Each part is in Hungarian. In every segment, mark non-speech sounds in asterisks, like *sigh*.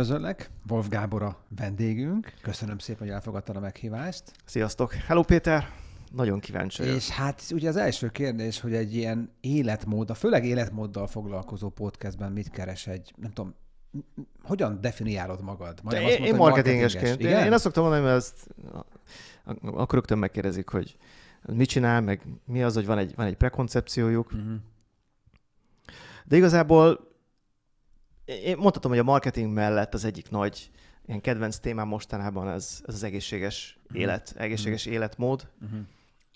Üdvözöllek, Wolf Gábor a vendégünk. Köszönöm szépen, hogy elfogadtad a meghívást. Sziasztok! Hello Péter! Nagyon kíváncsi vagyok. És hát ugye az első kérdés, hogy egy ilyen életmód, főleg életmóddal foglalkozó podcastben mit keres egy, nem tudom, hogyan definiálod magad? Majd De azt mondtad, én marketingesként. Marketinges. Én, én azt szoktam mondani, mert ezt akkor rögtön megkérdezik, hogy mit csinál, meg mi az, hogy van egy, van egy prekoncepciójuk. Uh-huh. De igazából én mondhatom, hogy a marketing mellett az egyik nagy ilyen kedvenc témám mostanában ez, ez az egészséges mhm. élet, egészséges uh-huh. életmód, uh-huh.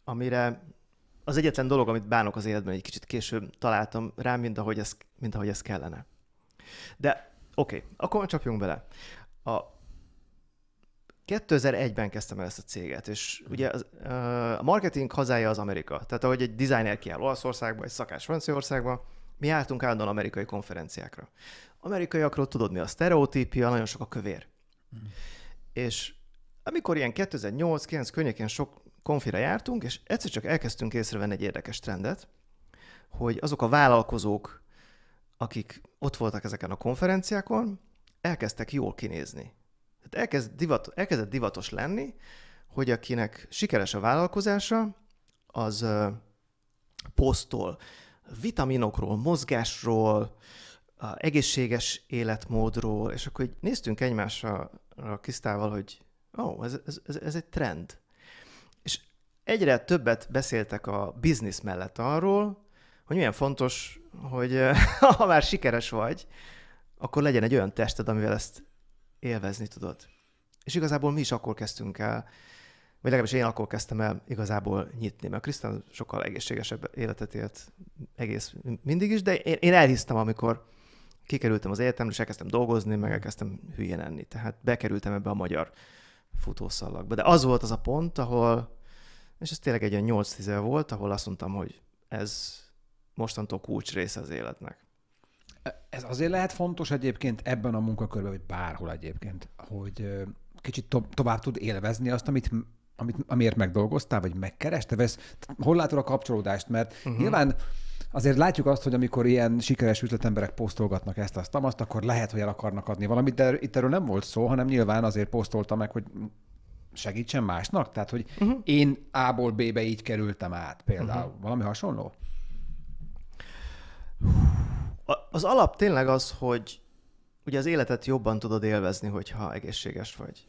amire az egyetlen dolog, amit bánok az életben, egy kicsit később találtam rá, mint ahogy ez, mint ahogy ez kellene. De oké, okay, akkor csapjunk bele. A 2001-ben kezdtem el ezt a céget, és ugye az, a marketing hazája az Amerika. Tehát ahogy egy designer kiáll Olaszországba, egy szakás Franciaországba, mi jártunk állandóan amerikai konferenciákra amerikaiakról tudod mi a sztereotípia, nagyon sok a kövér. Mm. És amikor ilyen 2008-9 környékén sok konfira jártunk, és egyszer csak elkezdtünk észrevenni egy érdekes trendet, hogy azok a vállalkozók, akik ott voltak ezeken a konferenciákon, elkezdtek jól kinézni. Tehát elkezd divat, elkezdett divatos lenni, hogy akinek sikeres a vállalkozása, az uh, posztol vitaminokról, mozgásról, a egészséges életmódról, és akkor így néztünk egymásra a Kisztával, hogy ó, oh, ez, ez, ez, ez egy trend. És egyre többet beszéltek a biznisz mellett arról, hogy milyen fontos, hogy *laughs* ha már sikeres vagy, akkor legyen egy olyan tested, amivel ezt élvezni tudod. És igazából mi is akkor kezdtünk el, vagy legalábbis én akkor kezdtem el igazából nyitni, mert Krisztán sokkal egészségesebb életet élt egész mindig is, de én, én elhisztem, amikor kikerültem az egyetemre, és elkezdtem dolgozni, meg elkezdtem hülyen enni. Tehát bekerültem ebbe a magyar futószalagba. De az volt az a pont, ahol, és ez tényleg egy olyan 8-10 volt, ahol azt mondtam, hogy ez mostantól kulcs része az életnek. Ez azért lehet fontos egyébként ebben a munkakörben, vagy bárhol egyébként, hogy kicsit to- tovább tud élvezni azt, amit amit, amiért megdolgoztál, vagy megkereste, vesz, hol látod a kapcsolódást, mert uh-huh. nyilván azért látjuk azt, hogy amikor ilyen sikeres üzletemberek posztolgatnak ezt, azt, azt, akkor lehet, hogy el akarnak adni valamit, de itt erről nem volt szó, hanem nyilván azért posztolta meg, hogy segítsen másnak? Tehát, hogy uh-huh. én A-ból B-be így kerültem át például. Uh-huh. Valami hasonló? Az alap tényleg az, hogy ugye az életet jobban tudod élvezni, hogyha egészséges vagy.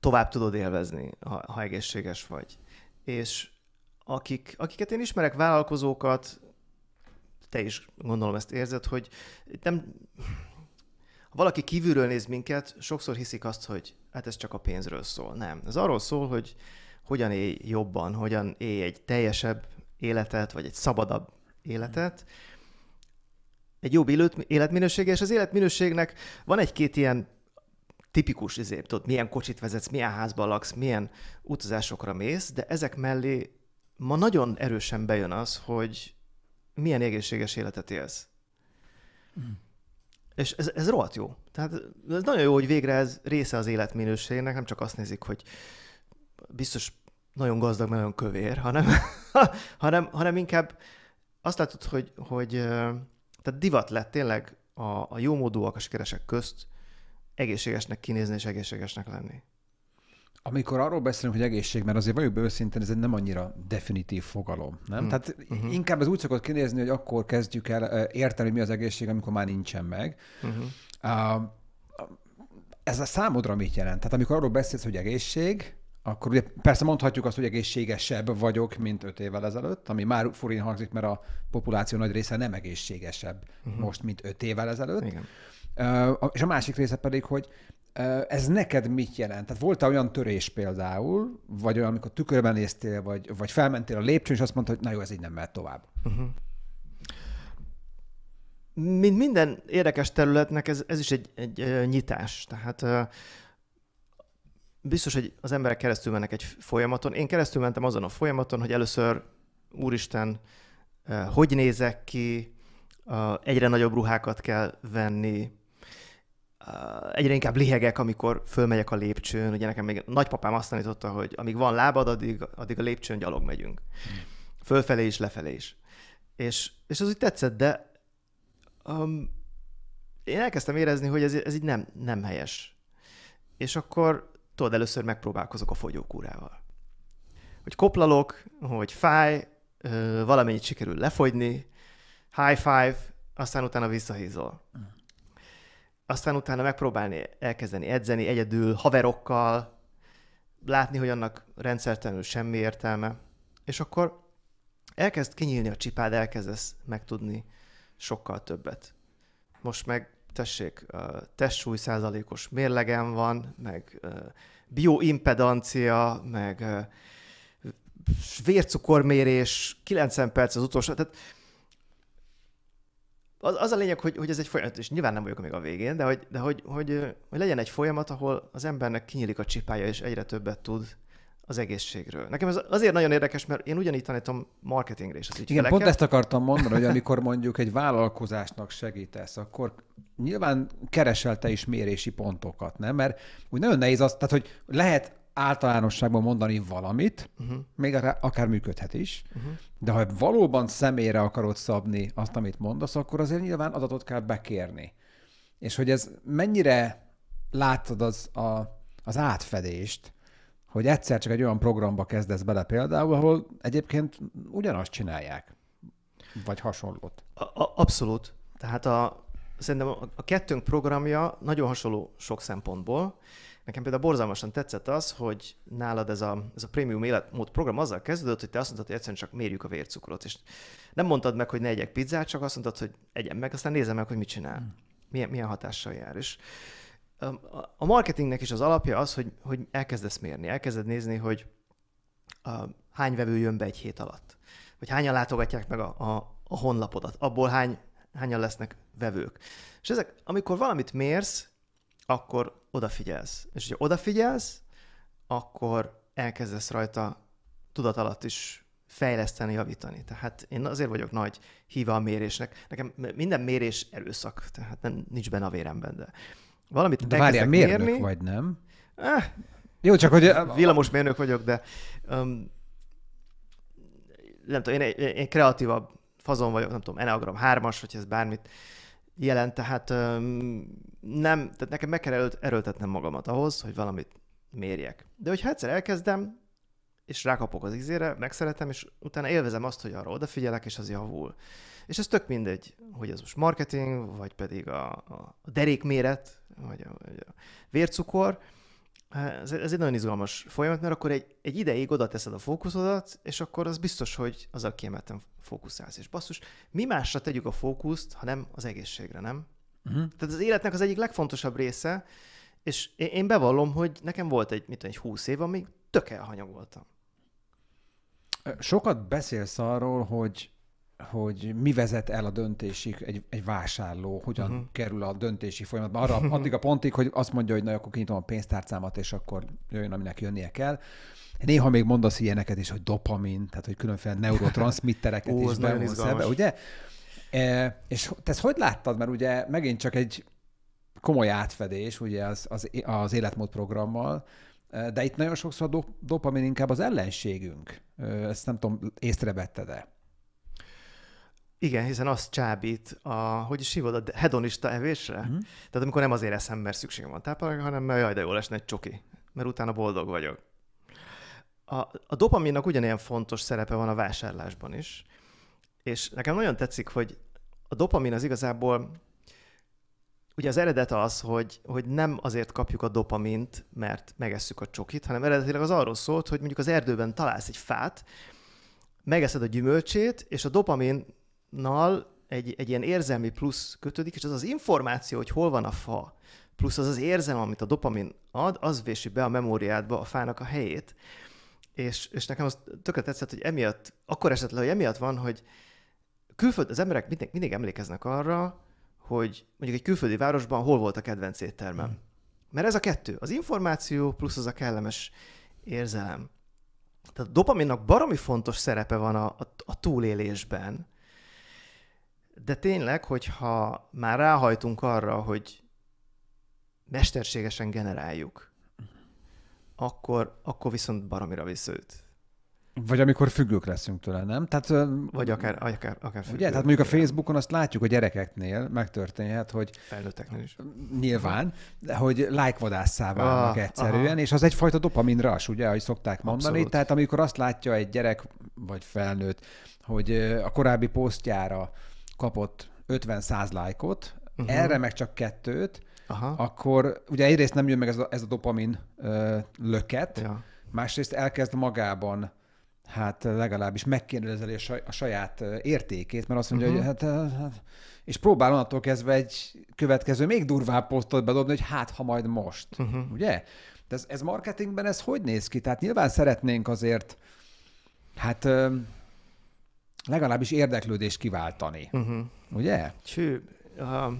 Tovább tudod élvezni, ha, ha egészséges vagy. És akik, akiket én ismerek, vállalkozókat, te is gondolom ezt érzed, hogy nem, ha valaki kívülről néz minket, sokszor hiszik azt, hogy hát ez csak a pénzről szól. Nem. Ez arról szól, hogy hogyan élj jobban, hogyan élj egy teljesebb életet, vagy egy szabadabb életet, egy jobb életminősége, és az életminőségnek van egy-két ilyen tipikus, izé, tudod, milyen kocsit vezetsz, milyen házban laksz, milyen utazásokra mész, de ezek mellé ma nagyon erősen bejön az, hogy milyen egészséges életet élsz. Mm. És ez, ez rohadt jó. Tehát ez nagyon jó, hogy végre ez része az életminőségnek, nem csak azt nézik, hogy biztos nagyon gazdag, nagyon kövér, hanem, *laughs* hanem, hanem inkább azt látod, hogy, hogy tehát divat lett tényleg a, a jómódúak, a sikeresek közt egészségesnek kinézni és egészségesnek lenni. Amikor arról beszélünk, hogy egészség, mert azért vagyok őszintén, ez egy nem annyira definitív fogalom, nem? Hmm. Tehát uh-huh. inkább ez úgy szokott kinézni, hogy akkor kezdjük el érteni, mi az egészség, amikor már nincsen meg. Uh-huh. ez a számodra mit jelent? Tehát amikor arról beszélsz, hogy egészség, akkor ugye persze mondhatjuk azt, hogy egészségesebb vagyok, mint öt évvel ezelőtt, ami már furin hangzik, mert a populáció nagy része nem egészségesebb uh-huh. most, mint öt évvel ezelőtt. Igen. Uh, és a másik része pedig, hogy ez neked mit jelent? Tehát volt olyan törés például, vagy olyan, amikor tükörben néztél, vagy, vagy felmentél a lépcsőn, és azt mondta, hogy na jó, ez így nem mehet tovább. Uh-huh. Mint minden érdekes területnek ez, ez is egy, egy, egy nyitás. Tehát biztos, hogy az emberek keresztül mennek egy folyamaton. Én keresztül mentem azon a folyamaton, hogy először, úristen, hogy nézek ki, egyre nagyobb ruhákat kell venni, egyre inkább lihegek, amikor fölmegyek a lépcsőn. Ugye nekem még nagypapám azt tanította, hogy amíg van lábad, addig, addig a lépcsőn gyalog megyünk. Hmm. Fölfelé is, lefelé is. És, és az úgy tetszett, de um, én elkezdtem érezni, hogy ez, ez így nem, nem helyes. És akkor tudod, először megpróbálkozok a fogyókúrával. Hogy koplalok, hogy fáj, valamennyit sikerül lefogyni, high five, aztán utána visszahízol. Hmm aztán utána megpróbálni elkezdeni edzeni egyedül, haverokkal, látni, hogy annak rendszertelenül semmi értelme, és akkor elkezd kinyílni a csipád, elkezdesz megtudni sokkal többet. Most meg tessék, testsúly százalékos mérlegem van, meg bioimpedancia, meg vércukormérés, 90 perc az utolsó, tehát az, az a lényeg, hogy, hogy ez egy folyamat, és nyilván nem vagyok még a végén, de, hogy, de hogy, hogy, hogy legyen egy folyamat, ahol az embernek kinyílik a csipája, és egyre többet tud az egészségről. Nekem ez azért nagyon érdekes, mert én ugyanígy tanítom marketingre is az ügyfeleket. Igen, pont ezt akartam mondani, hogy amikor mondjuk egy vállalkozásnak segítesz, akkor nyilván keresel te is mérési pontokat, nem? Mert úgy nagyon nehéz az, tehát hogy lehet általánosságban mondani valamit, uh-huh. még akár, akár működhet is, uh-huh. de ha valóban személyre akarod szabni azt, amit mondasz, akkor azért nyilván adatot kell bekérni. És hogy ez mennyire látod az, a, az átfedést, hogy egyszer csak egy olyan programba kezdesz bele például, ahol egyébként ugyanazt csinálják, vagy hasonlót. A, a, abszolút. Tehát a, szerintem a, a kettőnk programja nagyon hasonló sok szempontból, Nekem például borzalmasan tetszett az, hogy nálad ez a, ez a prémium életmód program azzal kezdődött, hogy te azt mondtad, hogy egyszerűen csak mérjük a vércukrot. És nem mondtad meg, hogy ne egyek pizzát, csak azt mondtad, hogy egyen meg, aztán nézem meg, hogy mit csinál. Hmm. Milyen, milyen hatással jár. És a marketingnek is az alapja az, hogy, hogy elkezdesz mérni, elkezded nézni, hogy a, hány vevő jön be egy hét alatt, vagy hányan látogatják meg a, a, a honlapodat, abból hány, hányan lesznek vevők. És ezek, amikor valamit mérsz, akkor odafigyelsz. És hogyha odafigyelsz, akkor elkezdesz rajta tudat alatt is fejleszteni, javítani. Tehát én azért vagyok nagy híve a mérésnek. Nekem minden mérés erőszak, tehát nem, nincs benne a véremben, de valamit de várjál, mérnök mérni. vagy, nem? Eh, Jó, csak hogy... Villamos mérnök vagyok, de um, nem tudom, én, én kreatívabb fazon vagyok, nem tudom, Enneagram 3-as, vagy ez bármit jelent, tehát nem, tehát nekem meg kell erőltetnem magamat ahhoz, hogy valamit mérjek. De hogyha egyszer elkezdem, és rákapok az izére, megszeretem, és utána élvezem azt, hogy arra odafigyelek, és az javul. És ez tök mindegy, hogy ez most marketing, vagy pedig a, a derékméret, vagy a, vagy a vércukor, Hát, ez, ez egy nagyon izgalmas folyamat, mert akkor egy, egy ideig oda teszed a fókuszodat, és akkor az biztos, hogy az a kiemelten fókuszálsz. És basszus, mi másra tegyük a fókuszt, ha nem az egészségre, nem? Uh-huh. Tehát az életnek az egyik legfontosabb része, és én, én bevallom, hogy nekem volt egy, mit tudom, egy húsz év, amíg tök elhanyagoltam. Sokat beszélsz arról, hogy hogy mi vezet el a döntésig egy, egy vásárló, hogyan uh-huh. kerül a döntési folyamatban. Arra *laughs* addig a pontig, hogy azt mondja, hogy na, akkor kinyitom a pénztárcámat, és akkor jöjjön, aminek jönnie kell. Néha még mondasz ilyeneket is, hogy dopamin, tehát hogy különféle neurotranszmittereket *laughs* Ó, is bevonsz ebbe, ugye? E, és te ezt hogy láttad? Mert ugye megint csak egy komoly átfedés ugye az, az, az életmód programmal, e, de itt nagyon sokszor a dopamin inkább az ellenségünk. Ezt nem tudom, észrevetted-e? Igen, hiszen az csábít, a, hogy is hívod, a hedonista evésre? Mm. Tehát amikor nem azért eszem, mert szükségem van táplálkozni, hanem mert jaj, de jó lesz egy csoki, mert utána boldog vagyok. A, a dopaminnak ugyanilyen fontos szerepe van a vásárlásban is, és nekem nagyon tetszik, hogy a dopamin az igazából, ugye az eredet az, hogy, hogy nem azért kapjuk a dopamint, mert megesszük a csokit, hanem eredetileg az arról szólt, hogy mondjuk az erdőben találsz egy fát, megeszed a gyümölcsét, és a dopamin nal egy, egy ilyen érzelmi plusz kötődik, és az az információ, hogy hol van a fa, plusz az az érzem, amit a dopamin ad, az vési be a memóriádba a fának a helyét. És, és nekem az tökre tetszett, hogy emiatt, akkor esett le, hogy emiatt van, hogy külföld, az emberek mindig, mindig emlékeznek arra, hogy mondjuk egy külföldi városban hol volt a kedvenc éttermem. Mm. Mert ez a kettő, az információ plusz az a kellemes érzelem. Tehát a dopaminnak baromi fontos szerepe van a, a, a túlélésben, de tényleg, hogyha már ráhajtunk arra, hogy mesterségesen generáljuk, akkor, akkor viszont baromira visszőt. Vagy amikor függők leszünk tőle, nem? Tehát, vagy akár, akár, akár függők. Ugye, tehát mondjuk a Facebookon azt látjuk a gyerekeknél, megtörténhet, hogy... Felnőtteknél is. Nyilván, de hogy lájkvadásszá válnak ah, egyszerűen, aha. és az egyfajta dopamin rush, ugye, ahogy szokták mondani. Abszolút. Tehát amikor azt látja egy gyerek, vagy felnőtt, hogy a korábbi posztjára kapott 50-100 lájkot, uh-huh. erre meg csak kettőt, Aha. akkor ugye egyrészt nem jön meg ez a, ez a dopamin ö, löket, ja. másrészt elkezd magában hát legalábbis megkérdezeli a, a saját értékét, mert azt mondja, uh-huh. hogy mhm. hát, hát, és próbál onnantól kezdve egy következő, még durvább posztot bedobni, hogy hát, ha majd most, uh-huh. ugye? De ez, ez marketingben ez hogy néz ki? Tehát nyilván szeretnénk azért, hát legalábbis érdeklődést kiváltani. Uh-huh. Ugye? Cső, uh,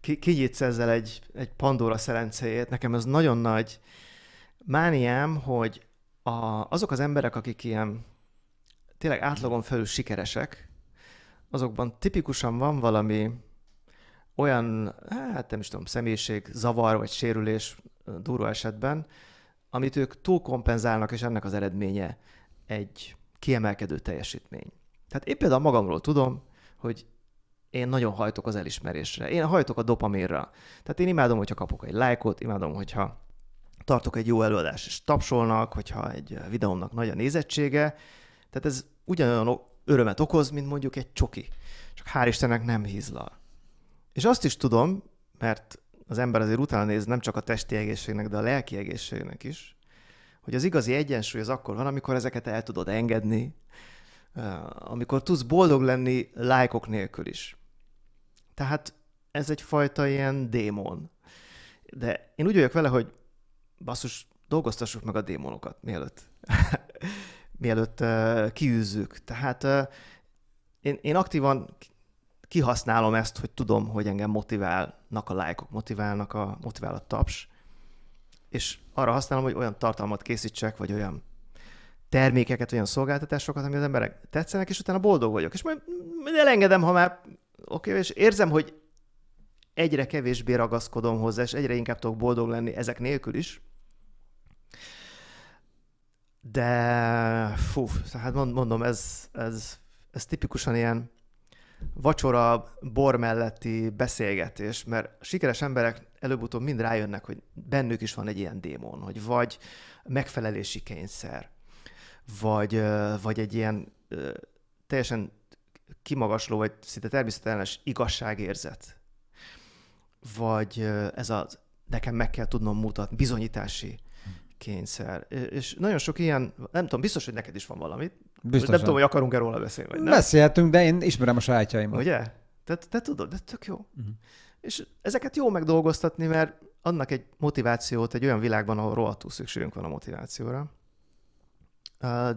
ki, kinyitsz ezzel egy, egy Pandora szerencéjét. Nekem ez nagyon nagy mániám, hogy a, azok az emberek, akik ilyen tényleg átlagon felül sikeresek, azokban tipikusan van valami olyan, hát nem is tudom, személyiség, zavar vagy sérülés durva esetben, amit ők túlkompenzálnak, és ennek az eredménye egy kiemelkedő teljesítmény. Tehát én például magamról tudom, hogy én nagyon hajtok az elismerésre, én hajtok a dopamirra. Tehát én imádom, hogyha kapok egy lájkot, imádom, hogyha tartok egy jó előadást, és tapsolnak, hogyha egy videómnak nagy a nézettsége. Tehát ez ugyanolyan örömet okoz, mint mondjuk egy csoki. Csak hál' Istennek nem hízlal. És azt is tudom, mert az ember azért utána néz nem csak a testi egészségnek, de a lelki egészségnek is, hogy az igazi egyensúly az akkor van, amikor ezeket el tudod engedni, amikor tudsz boldog lenni lájkok nélkül is. Tehát ez egyfajta ilyen démon. De én úgy vagyok vele, hogy basszus, dolgoztassuk meg a démonokat, mielőtt, *laughs* mielőtt uh, kiűzzük. Tehát uh, én, én aktívan kihasználom ezt, hogy tudom, hogy engem motiválnak a lájkok, motiválnak a, motivál a taps, és arra használom, hogy olyan tartalmat készítsek, vagy olyan termékeket, olyan szolgáltatásokat, ami az emberek tetszenek, és utána boldog vagyok. És majd elengedem, ha már oké, okay, és érzem, hogy egyre kevésbé ragaszkodom hozzá, és egyre inkább tudok boldog lenni ezek nélkül is. De fú, hát mondom, ez, ez, ez tipikusan ilyen vacsora, bor melletti beszélgetés, mert sikeres emberek előbb-utóbb mind rájönnek, hogy bennük is van egy ilyen démon, hogy vagy megfelelési kényszer, vagy, vagy egy ilyen teljesen kimagasló, vagy szinte természetellenes igazságérzet, vagy ez a nekem meg kell tudnom mutatni, bizonyítási kényszer. És nagyon sok ilyen, nem tudom, biztos, hogy neked is van valami, Biztosan. Nem tudom, hogy akarunk-e róla beszélni, vagy nem. Beszélhetünk, de én ismerem a sajátjaimat. Ugye? Te, te tudod, de tök jó. Uh-huh. És ezeket jó megdolgoztatni, mert annak egy motivációt egy olyan világban, ahol rohadtul szükségünk van a motivációra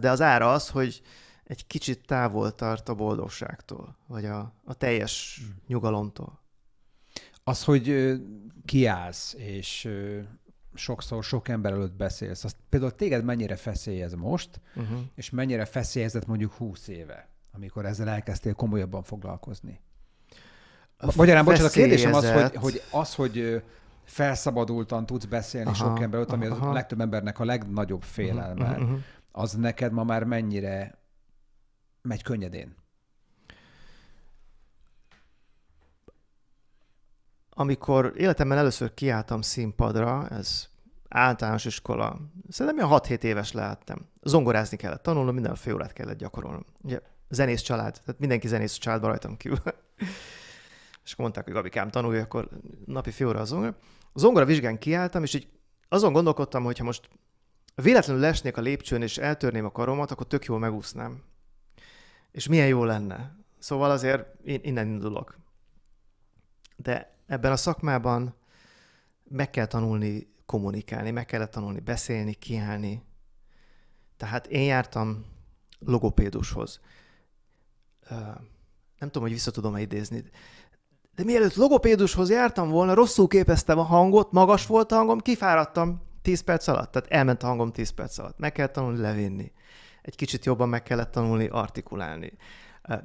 de az ára az, hogy egy kicsit távol tart a boldogságtól, vagy a, a teljes hmm. nyugalomtól. Az, hogy kiállsz, és sokszor sok ember előtt beszélsz, azt például téged mennyire feszélyez most, uh-huh. és mennyire feszélyezett mondjuk 20 éve, amikor ezzel elkezdtél komolyabban foglalkozni? Magyarán, bocsánat, a kérdésem az, hogy, hogy az, hogy felszabadultan tudsz beszélni aha, sok ember előtt, ami aha. a legtöbb embernek a legnagyobb uh-huh, félelme. Uh-huh, uh-huh az neked ma már mennyire megy könnyedén? Amikor életemben először kiálltam színpadra, ez általános iskola, szerintem olyan 6-7 éves lehettem. Zongorázni kellett tanulnom, minden a órát kellett gyakorolnom. Ugye zenész család, tehát mindenki zenész családban rajtam kívül. *laughs* és akkor mondták, hogy Gabikám tanulja, akkor napi fél óra a zongora. A zongora vizsgán kiálltam, és így azon gondolkodtam, hogy ha most véletlenül lesnék a lépcsőn, és eltörném a karomat, akkor tök jól megúsznám. És milyen jó lenne. Szóval azért én innen indulok. De ebben a szakmában meg kell tanulni kommunikálni, meg kellett tanulni beszélni, kiállni. Tehát én jártam logopédushoz. Nem tudom, hogy vissza tudom-e idézni. De mielőtt logopédushoz jártam volna, rosszul képeztem a hangot, magas volt a hangom, kifáradtam. 10 perc alatt? Tehát elment a hangom 10 perc alatt. Meg kell tanulni levinni. Egy kicsit jobban meg kellett tanulni artikulálni,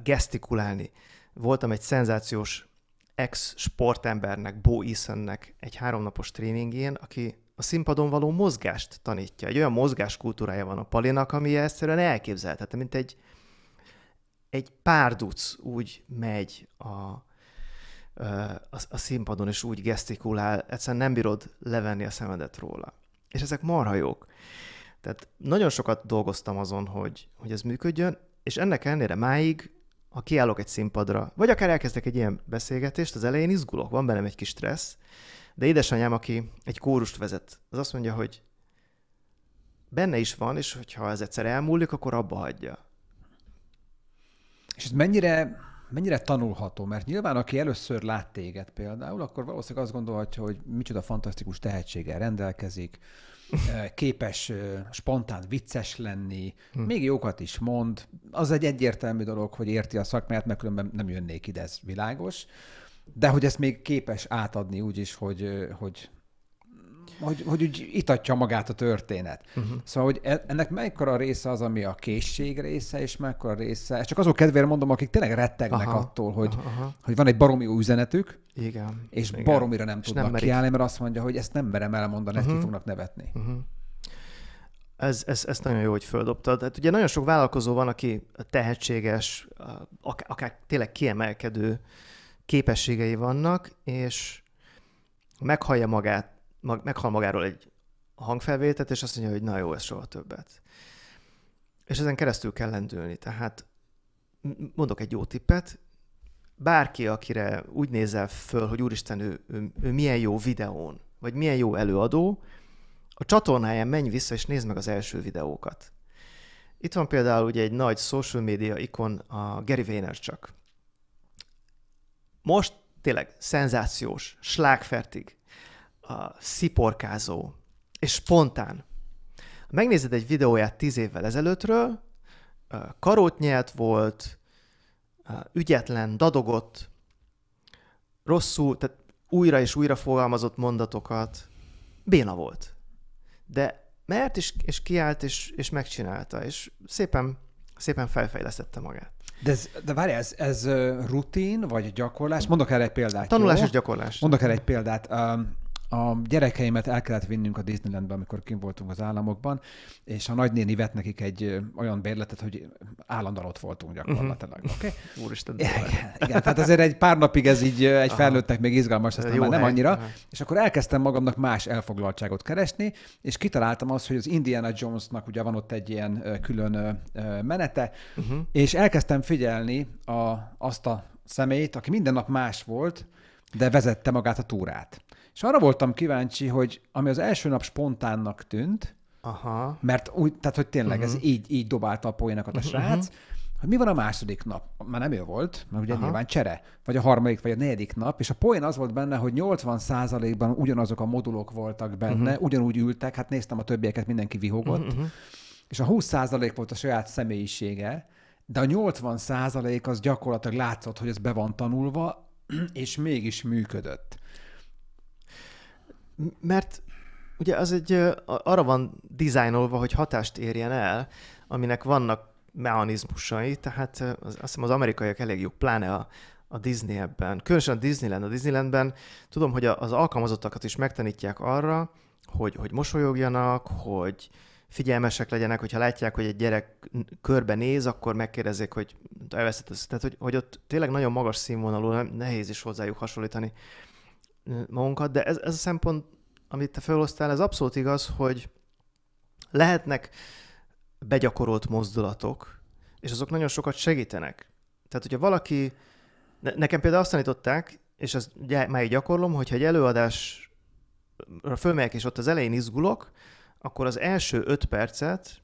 gesztikulálni. Voltam egy szenzációs ex-sportembernek, Bo Eason-nek egy háromnapos tréningén, aki a színpadon való mozgást tanítja. Egy olyan mozgáskultúrája van a Palinak, ami egyszerűen elképzelhetetlen, mint egy, egy párduc úgy megy a, a, a színpadon, és úgy gesztikulál, egyszerűen nem bírod levenni a szemedet róla és ezek marha jók. Tehát nagyon sokat dolgoztam azon, hogy, hogy ez működjön, és ennek ellenére máig, ha kiállok egy színpadra, vagy akár elkezdek egy ilyen beszélgetést, az elején izgulok, van bennem egy kis stressz, de édesanyám, aki egy kórust vezet, az azt mondja, hogy benne is van, és hogyha ez egyszer elmúlik, akkor abba hagyja. És ez mennyire mennyire tanulható? Mert nyilván, aki először lát téged például, akkor valószínűleg azt gondolhatja, hogy micsoda fantasztikus tehetséggel rendelkezik, eh, képes eh, spontán vicces lenni, hmm. még jókat is mond. Az egy egyértelmű dolog, hogy érti a szakmáját, mert különben nem jönnék ide, ez világos. De hogy ezt még képes átadni úgy is, hogy, eh, hogy hogy, hogy úgy itatja magát a történet. Uh-huh. Szóval, hogy e, ennek mekkora része az, ami a készség része, és mekkora része, ezt csak azok kedvére mondom, akik tényleg rettegnek aha, attól, hogy, aha, aha. hogy van egy baromi jó üzenetük, igen, és igen. baromira nem tudnak nem kiállni, mert azt mondja, hogy ezt nem merem elmondani, uh-huh. ezt ki mhm. fognak nevetni. Uh-huh. Ez, ez, ez nagyon jó, hogy földobtad. Hát ugye nagyon sok vállalkozó van, aki tehetséges, akár, akár tényleg kiemelkedő képességei vannak, és meghallja magát mag, meghal magáról egy hangfelvételt, és azt mondja, hogy na jó, ez soha többet. És ezen keresztül kell lendülni. Tehát mondok egy jó tippet, bárki, akire úgy nézel föl, hogy úristen, ő, ő, ő milyen jó videón, vagy milyen jó előadó, a csatornáján menj vissza és nézd meg az első videókat. Itt van például ugye egy nagy social media ikon, a Gary Vaynerchuk. Most tényleg szenzációs, slágfertig a sziporkázó és spontán. Ha megnézed egy videóját tíz évvel ezelőttről, karót nyelt volt, ügyetlen, dadogott, rosszul, tehát újra és újra fogalmazott mondatokat, béna volt. De mert is, és kiállt, és, és megcsinálta, és szépen, szépen felfejlesztette magát. De, ez, de várj, ez, ez rutin, vagy gyakorlás? Mondok erre egy példát. Tanulás jó? és gyakorlás. Mondok erre egy példát. Um, a gyerekeimet el kellett vinnünk a Disneylandbe, amikor kim voltunk az államokban, és a nagynéni vett nekik egy olyan bérletet, hogy állandóan ott voltunk gyakorlatilag. Uh-huh. Mhm. Okay? *laughs* Úristen. Igen, igen, tehát azért egy pár napig ez így egy Aha. felnőttek még izgalmas, aztán Jó már nem annyira. Hely. És akkor elkezdtem magamnak más elfoglaltságot keresni, és kitaláltam azt, hogy az Indiana Jonesnak ugye van ott egy ilyen külön menete, uh-huh. és elkezdtem figyelni a, azt a személyt, aki minden nap más volt, de vezette magát a túrát. És arra voltam kíváncsi, hogy ami az első nap spontánnak tűnt, Aha. mert úgy, tehát hogy tényleg uh-huh. ez mhm. így, így dobálta a poénakat a mhm, mhm. srác, uh-huh. hogy mi van a második nap? Már nem ő volt, mert ugye Aha. nyilván csere, vagy a harmadik, vagy a negyedik nap, és a poén az volt benne, hogy 80%-ban ugyanazok a modulok voltak benne, uh-huh. ugyanúgy ültek, hát néztem a többieket, mindenki vihogott, uh-huh. és a 20% volt a saját személyisége, de a 80 az gyakorlatilag látszott, hogy ez be van tanulva, *clears throat* és mégis működött mert ugye az egy, arra van dizájnolva, hogy hatást érjen el, aminek vannak mechanizmusai, tehát az, azt hiszem az amerikaiak elég jók, pláne a, a Disney ebben. Különösen a Disneyland. A Disneylandben tudom, hogy az alkalmazottakat is megtanítják arra, hogy, hogy mosolyogjanak, hogy figyelmesek legyenek, hogyha látják, hogy egy gyerek körbe néz, akkor megkérdezzék, hogy elveszett az. Tehát, hogy, hogy ott tényleg nagyon magas színvonalú, nehéz is hozzájuk hasonlítani magunkat, de ez, ez a szempont, amit te felhoztál, ez abszolút igaz, hogy lehetnek begyakorolt mozdulatok, és azok nagyon sokat segítenek. Tehát, hogyha valaki, nekem például azt tanították, és ezt már gyakorlom, hogyha egy előadásra fölmegyek, és ott az elején izgulok, akkor az első öt percet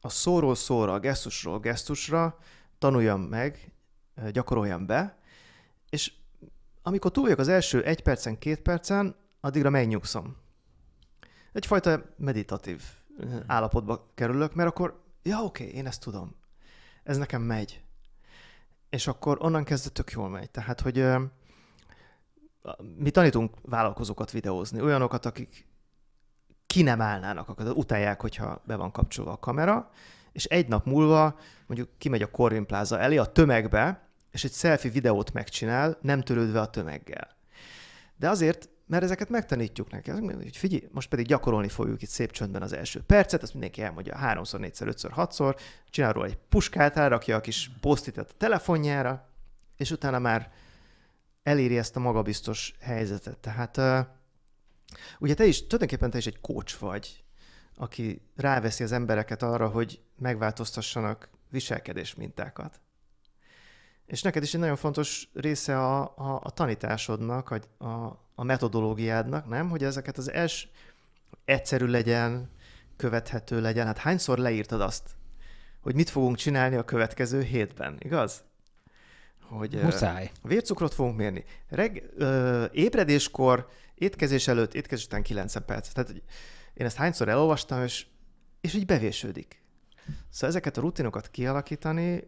a szóról szóra, a gesztusról gesztusra tanuljam meg, gyakoroljam be, és amikor túl vagyok az első egy percen, két percen, addigra megnyugszom. Egyfajta meditatív mhm. állapotba kerülök, mert akkor, ja oké, okay, én ezt tudom. Ez nekem megy. És akkor onnan kezdve tök jól megy. Tehát, hogy mi tanítunk vállalkozókat videózni, olyanokat, akik ki nem állnának, akkor utálják, hogyha be van kapcsolva a kamera, és egy nap múlva mondjuk kimegy a Corvin Plaza elé a tömegbe, és egy selfie videót megcsinál, nem törődve a tömeggel. De azért, mert ezeket megtanítjuk neki. Azt mondjuk, hogy figyelj, most pedig gyakorolni fogjuk itt szép csöndben az első percet, azt mindenki elmondja háromszor, négyszer, ötször, hatszor, csinál róla egy puskát, elrakja a kis posztitet a telefonjára, és utána már eléri ezt a magabiztos helyzetet. Tehát uh, ugye te is, tulajdonképpen te is egy kócs vagy, aki ráveszi az embereket arra, hogy megváltoztassanak viselkedés mintákat. És neked is egy nagyon fontos része a, a, a tanításodnak, a, a, a metodológiádnak, nem? Hogy ezeket az els egyszerű legyen, követhető legyen. Hát hányszor leírtad azt, hogy mit fogunk csinálni a következő hétben, igaz? Hogy Muszáj. Vércukrot fogunk mérni. Reg, ö, ébredéskor, étkezés előtt, étkezés után 90 perc. Tehát én ezt hányszor elolvastam, és, és így bevésődik. Szóval ezeket a rutinokat kialakítani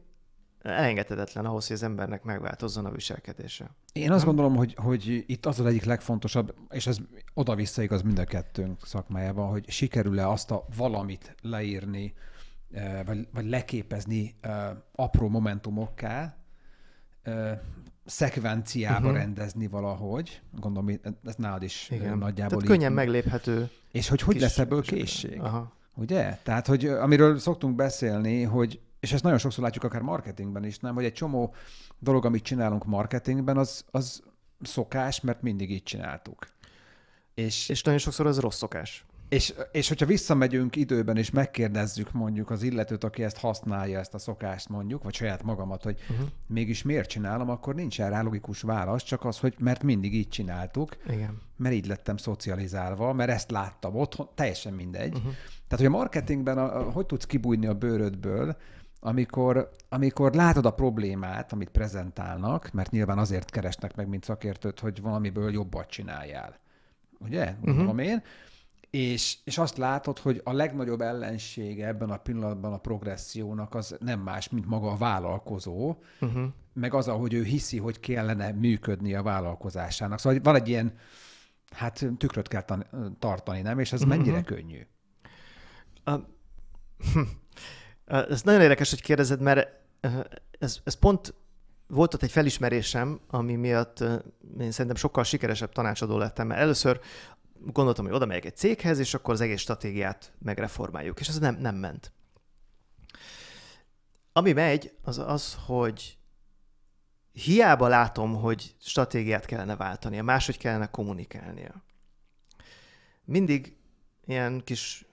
elengedhetetlen ahhoz, hogy az embernek megváltozzon a viselkedése. Én azt gondolom, hogy, hogy itt az az egyik legfontosabb, és ez oda-vissza igaz mind a kettőnk szakmájában, hogy sikerül-e azt a valamit leírni, eh, vagy, vagy leképezni eh, apró momentumokká, eh, szekvenciába uh-huh. rendezni valahogy. Gondolom, ez nálad is Igen. nagyjából Tehát így. könnyen megléphető. És hogy hogy lesz ebből készség? Aha. Ugye? Tehát, hogy amiről szoktunk beszélni, hogy és ezt nagyon sokszor látjuk akár marketingben is, nem? Hogy egy csomó dolog, amit csinálunk marketingben, az, az szokás, mert mindig így csináltuk. És, és nagyon sokszor ez rossz szokás. És, és hogyha visszamegyünk időben, és megkérdezzük mondjuk az illetőt, aki ezt használja, ezt a szokást mondjuk, vagy saját magamat, hogy uh-huh. mégis miért csinálom, akkor nincs rá logikus válasz, csak az, hogy mert mindig így csináltuk, Igen. mert így lettem szocializálva, mert ezt láttam otthon, teljesen mindegy. Uh-huh. Tehát, hogy a marketingben a, a, hogy tudsz kibújni a bőrödből, amikor, amikor látod a problémát, amit prezentálnak, mert nyilván azért keresnek meg, mint szakértőt, hogy valamiből jobbat csináljál. Ugye? Uh-huh. én. És, és azt látod, hogy a legnagyobb ellensége ebben a pillanatban a progressziónak az nem más, mint maga a vállalkozó, uh-huh. meg az, ahogy ő hiszi, hogy kellene működni a vállalkozásának. Szóval van egy ilyen, hát tükröt kell tan- tartani, nem? És ez uh-huh. mennyire könnyű? Uh, *laughs* Ez nagyon érdekes, hogy kérdezed, mert ez, ez pont volt ott egy felismerésem, ami miatt én szerintem sokkal sikeresebb tanácsadó lettem, mert először gondoltam, hogy oda megyek egy céghez, és akkor az egész stratégiát megreformáljuk, és ez nem, nem ment. Ami megy, az az, hogy hiába látom, hogy stratégiát kellene váltania, máshogy kellene kommunikálnia. Mindig ilyen kis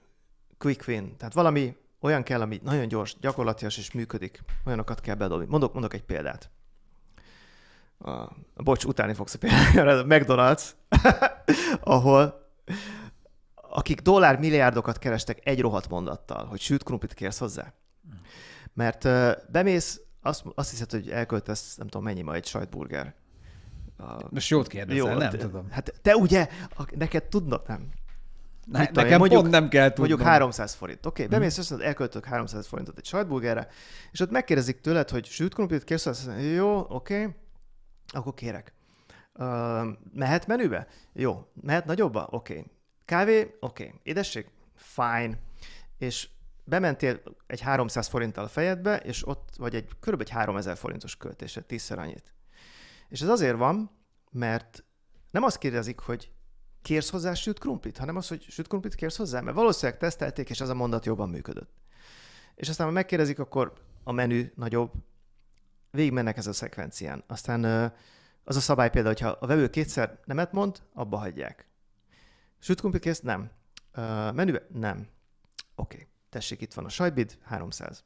quick win, tehát valami olyan kell, ami nagyon gyors, gyakorlatilag és működik. Olyanokat kell bedobni. Mondok, mondok egy példát. A, bocs, utáni fogsz a példára, a McDonald's, *laughs* ahol akik dollár milliárdokat kerestek egy rohadt mondattal, hogy sült krumpit kérsz hozzá. Mert uh, bemész, azt, azt hiszed, hogy elköltesz, nem tudom mennyi ma egy sajtburger. Most jót kérdezel, Jó, nem te, tudom. Hát te ugye, neked tudnod nem? ne, nekem én, mondjuk, pont nem kell tudnom. Mondjuk 300 forint. Oké, okay, mhm. bemész, hmm. azt elköltök 300 forintot egy sajtburgerre, és ott megkérdezik tőled, hogy sült krumplit kérsz, azt mondja, jó, oké, okay, akkor kérek. Uh, mehet menübe? Jó. Mehet nagyobba? Oké. Okay. Kávé? Oké. Okay. Édesség? Fine. És bementél egy 300 forinttal a fejedbe, és ott vagy egy kb. egy 3000 forintos költése, tízszer annyit. És ez azért van, mert nem azt kérdezik, hogy kérsz hozzá sült krumplit, hanem az, hogy sült krumplit kérsz hozzá, mert valószínűleg tesztelték, és az a mondat jobban működött. És aztán, ha megkérdezik, akkor a menü nagyobb, mennek ez a szekvencián. Aztán az a szabály például, hogyha a vevő kétszer nemet mond, abba hagyják. Sült krumplit kérsz? Nem. Menübe? Nem. Oké. Okay. Tessék, itt van a sajbid 300.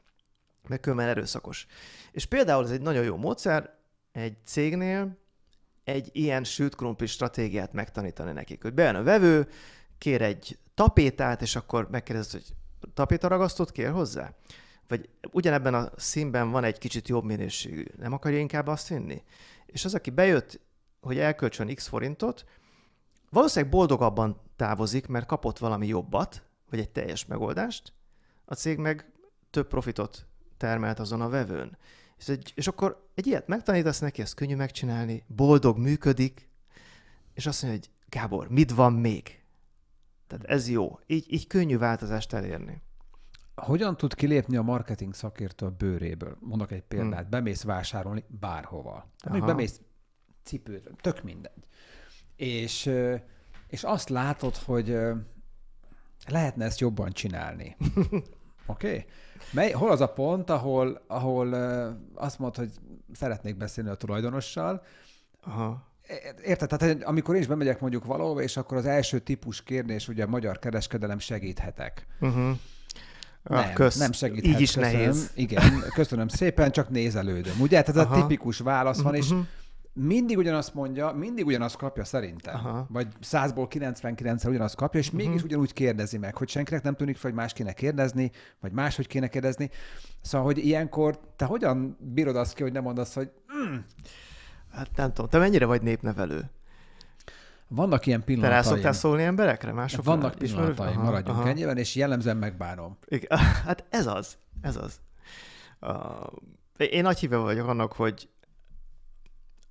Mert különben erőszakos. És például ez egy nagyon jó módszer, egy cégnél, egy ilyen sült krumpli stratégiát megtanítani nekik, hogy bejön a vevő, kér egy tapétát, és akkor megkérdez, hogy tapétaragasztót kér hozzá? Vagy ugyanebben a színben van egy kicsit jobb minőségű, nem akarja inkább azt vinni? És az, aki bejött, hogy elkölcsön x forintot, valószínűleg boldogabban távozik, mert kapott valami jobbat, vagy egy teljes megoldást, a cég meg több profitot termelt azon a vevőn. És, egy, és akkor egy ilyet megtanítasz neki, ezt könnyű megcsinálni, boldog, működik, és azt mondja, hogy Gábor, mit van még? Tehát ez jó. Így, így könnyű változást elérni. Hogyan tud kilépni a marketing szakértő a bőréből? Mondok egy példát. Hmm. Bemész vásárolni bárhova. Még bemész cipőt, tök mindegy. És, és azt látod, hogy lehetne ezt jobban csinálni. *laughs* Oké. Okay. hol az a pont, ahol, ahol azt mondod, hogy szeretnék beszélni a tulajdonossal? Aha. Érted? Tehát amikor én is bemegyek mondjuk valahova, és akkor az első típus kérdés, ugye a magyar kereskedelem segíthetek. Uh-huh. Nem, Kösz. nem segíthet. Így is köszönöm. nehéz. Igen, köszönöm szépen, csak nézelődöm. Ugye? Tehát ez Aha. a tipikus válasz van, uh-huh. és mhm mindig ugyanazt mondja, mindig ugyanazt kapja szerintem. Aha. Vagy 100-ból 99 szer ugyanazt kapja, és mégis uh-huh. ugyanúgy kérdezi meg, hogy senkinek nem tűnik fel, hogy más kéne kérdezni, vagy máshogy kéne kérdezni. Szóval, hogy ilyenkor te hogyan bírod azt ki, hogy nem mondasz, hogy... Mm. Hát nem tudom, te mennyire vagy népnevelő? Vannak ilyen pillanatok? Te rá szoktál szólni emberekre? Mások hát Vannak pillanatai, maradjunk aha. ennyiben, és jellemzően megbánom. Igen, *laughs* hát ez az, ez az. Uh, én nagy híve vagyok annak, hogy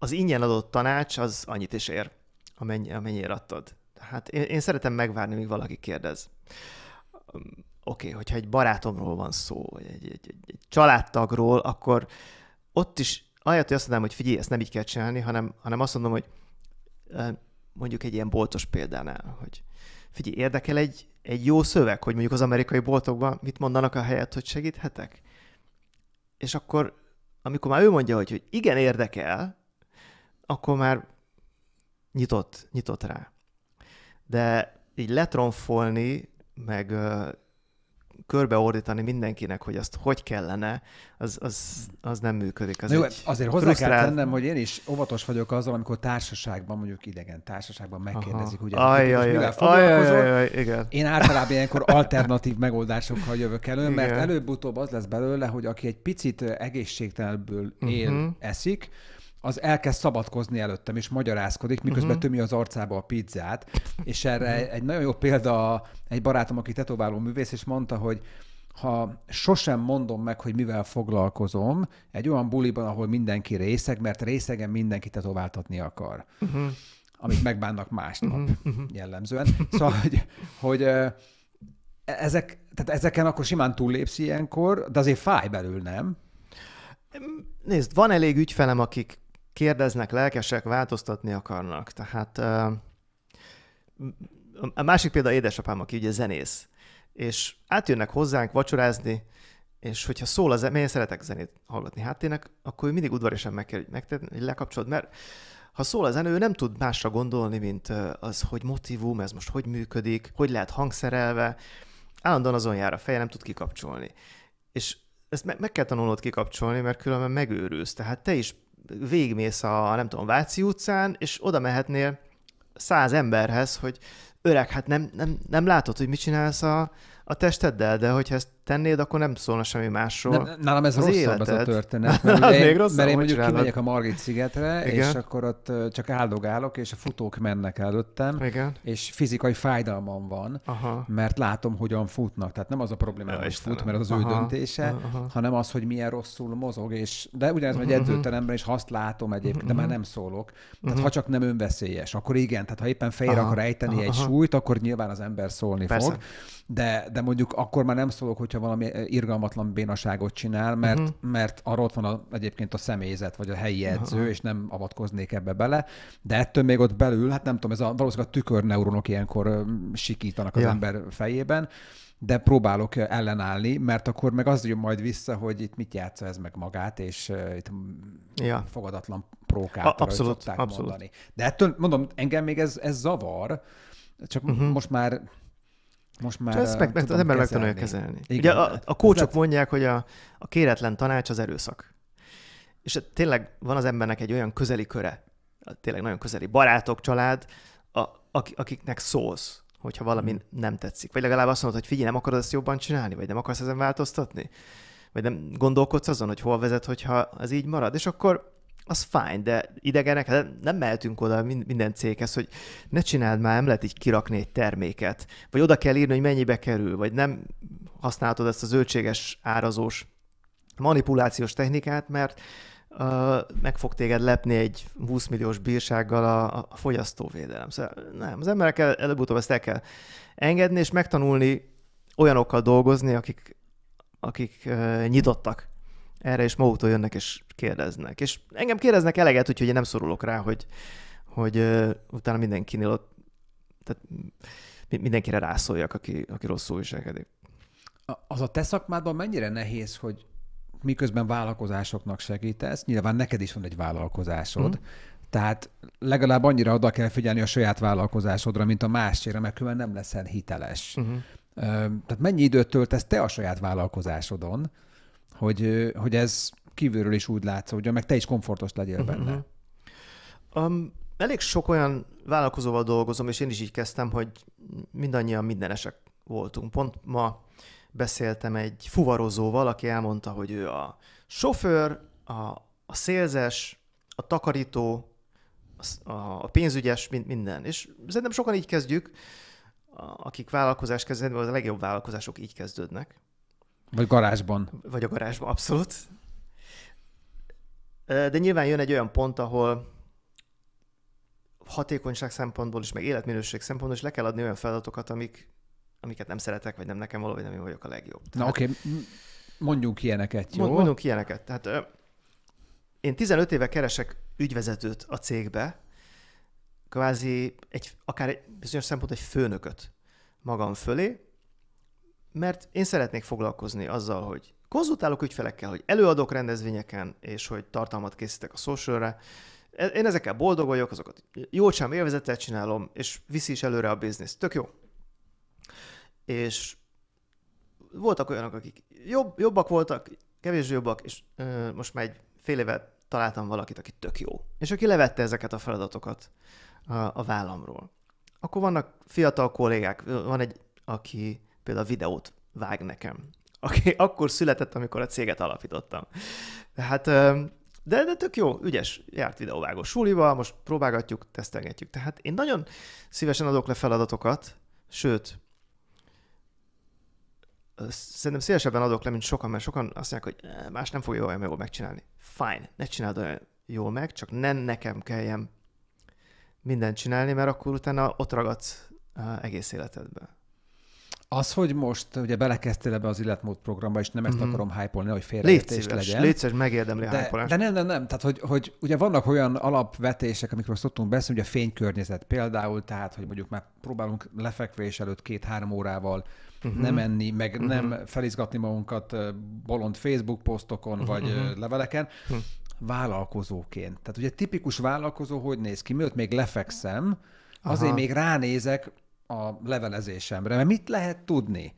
az ingyen adott tanács az annyit is ér, amennyi, amennyire adtad. Hát én, én szeretem megvárni, míg valaki kérdez. Oké, okay, hogyha egy barátomról van szó, vagy egy, egy, egy, egy családtagról, akkor ott is, ahelyett, hogy azt mondanám, hogy figyelj, ezt nem így kell csinálni, hanem, hanem azt mondom, hogy mondjuk egy ilyen boltos példánál, hogy figyelj, érdekel egy, egy jó szöveg, hogy mondjuk az amerikai boltokban mit mondanak a helyet, hogy segíthetek? És akkor, amikor már ő mondja, hogy, hogy igen, érdekel, akkor már nyitott, nyitott rá. De így letronfolni, meg ö, körbeordítani mindenkinek, hogy azt hogy kellene, az, az, az nem működik. Az Na jó, azért hozzá frusztrál... kell tennem, hogy én is óvatos vagyok azzal, amikor társaságban, mondjuk idegen társaságban megkérdezik, hogy mivel igen. Én általában ilyenkor *laughs* alternatív megoldásokkal jövök elő, igen. mert előbb-utóbb az lesz belőle, hogy aki egy picit egészségtelenből él, uh-huh. eszik, az elkezd szabadkozni előttem, és magyarázkodik, miközben uh-huh. Mhm. tömi az arcába a pizzát. És erre uh-huh. egy nagyon jó példa egy barátom, aki tetováló művész, és mondta, hogy ha sosem mondom meg, hogy mivel foglalkozom, egy olyan buliban, ahol mindenki részeg, mert részegen mindenki tetováltatni akar. Uh-huh. Amit megbánnak másnap uh-huh. jellemzően. Szóval, hogy, hogy e-, ezek, tehát ezeken akkor simán túllépsz ilyenkor, de azért fáj belül, nem? Nézd, van elég ügyfelem, akik kérdeznek, lelkesek, változtatni akarnak. Tehát a másik példa édesapám, aki ugye zenész, és átjönnek hozzánk vacsorázni, és hogyha szól a zenét, én szeretek zenét hallgatni háttének, akkor ő mindig udvariasan meg kell megtenni, hogy lekapcsolod, mert ha szól a zene, ő nem tud másra gondolni, mint az, hogy motivum, ez most hogy működik, hogy lehet hangszerelve, állandóan azon jár a feje, nem tud kikapcsolni. És ezt meg kell tanulnod kikapcsolni, mert különben megőrülsz. Tehát te is végmész a, nem tudom, Váci utcán, és oda mehetnél száz emberhez, hogy öreg, hát nem, nem, nem látod, hogy mit csinálsz a, a testeddel, de hogyha ezt tennéd, akkor nem szólna semmi másról. Nem, nálam ez az rosszabb életed. az a történet. *laughs* Mert, ugye, én, rosszabb, mert én mondjuk csinálod? kimegyek a Margit szigetre, Igen. és akkor ott csak áldogálok, és a futók mennek előttem, Igen. és fizikai fájdalmam van, Aha. mert látom, hogyan futnak. Tehát nem az a probléma, hogy fut, mert az az Aha. ő döntése, Aha. hanem az, hogy milyen rosszul mozog. És, de ugyanez uh-huh. egy mhm. edzőteremben, és azt látom egyébként, de már mhm. nem szólok. Tehát uh-huh. ha csak nem önveszélyes, akkor igen, tehát ha éppen fejre akar ejteni egy súlyt, akkor nyilván az ember szólni Persze. fog. De, de mondjuk akkor már nem szólok, hogy hogyha valami eh, irgalmatlan bénaságot csinál, mert, uh-huh. mert arról ott van a, egyébként a személyzet, vagy a helyi edző, uh-huh. és nem avatkoznék ebbe bele, de ettől még ott belül, hát nem tudom, ez a, valószínűleg a tükörneuronok ilyenkor sikítanak az ja. ember fejében, de próbálok eh, ellenállni, mert akkor meg az jön majd vissza, hogy itt mit játsza ez meg magát, és eh, itt mm, ja. fogadatlan prókát abszolút, abszolút. mondani. De ettől, mondom, engem még ez, ez zavar, csak uh-huh. most már most már ezt eh, meg, meg, az ember megtanulja kezelni. Igen, Ugye a, a kócsok lehet... mondják, hogy a, a kéretlen tanács az erőszak. És hát tényleg van az embernek egy olyan közeli köre, tényleg nagyon közeli barátok, család, a, akiknek szólsz, hogyha valami hmm. nem tetszik. Vagy legalább azt mondod, hogy figyelj, nem akarod ezt jobban csinálni, vagy nem akarsz ezen változtatni? Vagy nem gondolkodsz azon, hogy hol vezet, hogyha ez így marad? És akkor az fine, de idegenek, hát nem mehetünk oda minden céghez, hogy ne csináld már, nem lehet így kirakni egy terméket, vagy oda kell írni, hogy mennyibe kerül, vagy nem használhatod ezt az zöldséges árazós manipulációs technikát, mert uh, meg fog téged lepni egy 20 milliós bírsággal a, a fogyasztóvédelem. Szóval nem, az emberek el, előbb-utóbb ezt el kell engedni, és megtanulni olyanokkal dolgozni, akik, akik uh, nyitottak erre, és maguktól jönnek és kérdeznek. És engem kérdeznek eleget, úgyhogy én nem szorulok rá, hogy, hogy uh, utána mindenkinél ott, tehát mindenkire rászóljak, aki, aki rosszul viselkedik. Az a te szakmádban mennyire nehéz, hogy miközben vállalkozásoknak segítesz, nyilván neked is van egy vállalkozásod, mm. tehát legalább annyira oda kell figyelni a saját vállalkozásodra, mint a másére, mert különben nem leszel hiteles. Mm-hmm. Tehát mennyi időt töltesz te a saját vállalkozásodon, hogy, hogy ez kívülről is úgy hogy meg te is komfortos legyél mhm, benne. Uh-huh. Um, elég sok olyan vállalkozóval dolgozom, és én is így kezdtem, hogy mindannyian mindenesek voltunk. Pont ma beszéltem egy fuvarozóval, aki elmondta, hogy ő a sofőr, a, a szélzes, a takarító, a, a pénzügyes, minden. És szerintem sokan így kezdjük, akik vállalkozást kezdenek, vagy a legjobb vállalkozások így kezdődnek. Vagy garázsban. Vagy a garázsban, abszolút. De nyilván jön egy olyan pont, ahol hatékonyság szempontból is, meg életminőség szempontból is le kell adni olyan feladatokat, amik, amiket nem szeretek, vagy nem nekem való, vagy nem én vagyok a legjobb. Na oké, okay. mondjunk ilyeneket, jó? Mondjunk ilyeneket. Tehát én 15 éve keresek ügyvezetőt a cégbe, kvázi egy, akár egy, bizonyos szempont egy főnököt magam fölé, mert én szeretnék foglalkozni azzal, hogy konzultálok ügyfelekkel, hogy előadok rendezvényeken, és hogy tartalmat készítek a socialre. E-, én ezekkel boldog vagyok, azokat jól sem élvezettel csinálom, és viszi is előre a bizniszt. Tök jó. És voltak olyanok, akik jobb, jobbak voltak, kevésbé jobbak, és ö, most már egy fél éve találtam valakit, aki tök jó, és aki levette ezeket a feladatokat a, a vállamról. Akkor vannak fiatal kollégák, van egy, aki például videót vág nekem, aki *laughs* akkor született, amikor a céget alapítottam. Tehát, de, de tök jó, ügyes, járt videóvágó suliba, most próbálgatjuk, tesztelgetjük. Tehát én nagyon szívesen adok le feladatokat, sőt, szerintem szélesebben adok le, mint sokan, mert sokan azt mondják, hogy más nem fogja olyan jól megcsinálni. Fine, ne csináld olyan jól meg, csak nem nekem kelljen mindent csinálni, mert akkor utána ott ragadsz egész életedben. Az, hogy most ugye belekezdtél ebbe az illetmód programba, és nem ezt mm-hmm. akarom hype hogy félreértés legyen. Légy szíves, megérdemli de, a De nem, nem, nem. Tehát, hogy, hogy ugye vannak olyan alapvetések, amikről szoktunk beszélni, ugye a fénykörnyezet például, tehát, hogy mondjuk már próbálunk lefekvés előtt két-három órával uh-huh. nem enni, meg uh-huh. nem felizgatni magunkat bolond Facebook posztokon, uh-huh. vagy uh-huh. leveleken. Uh-huh. Vállalkozóként. Tehát ugye tipikus vállalkozó hogy néz ki? Mielőtt még lefekszem, Aha. azért még ránézek a levelezésemre. Mert mit lehet tudni?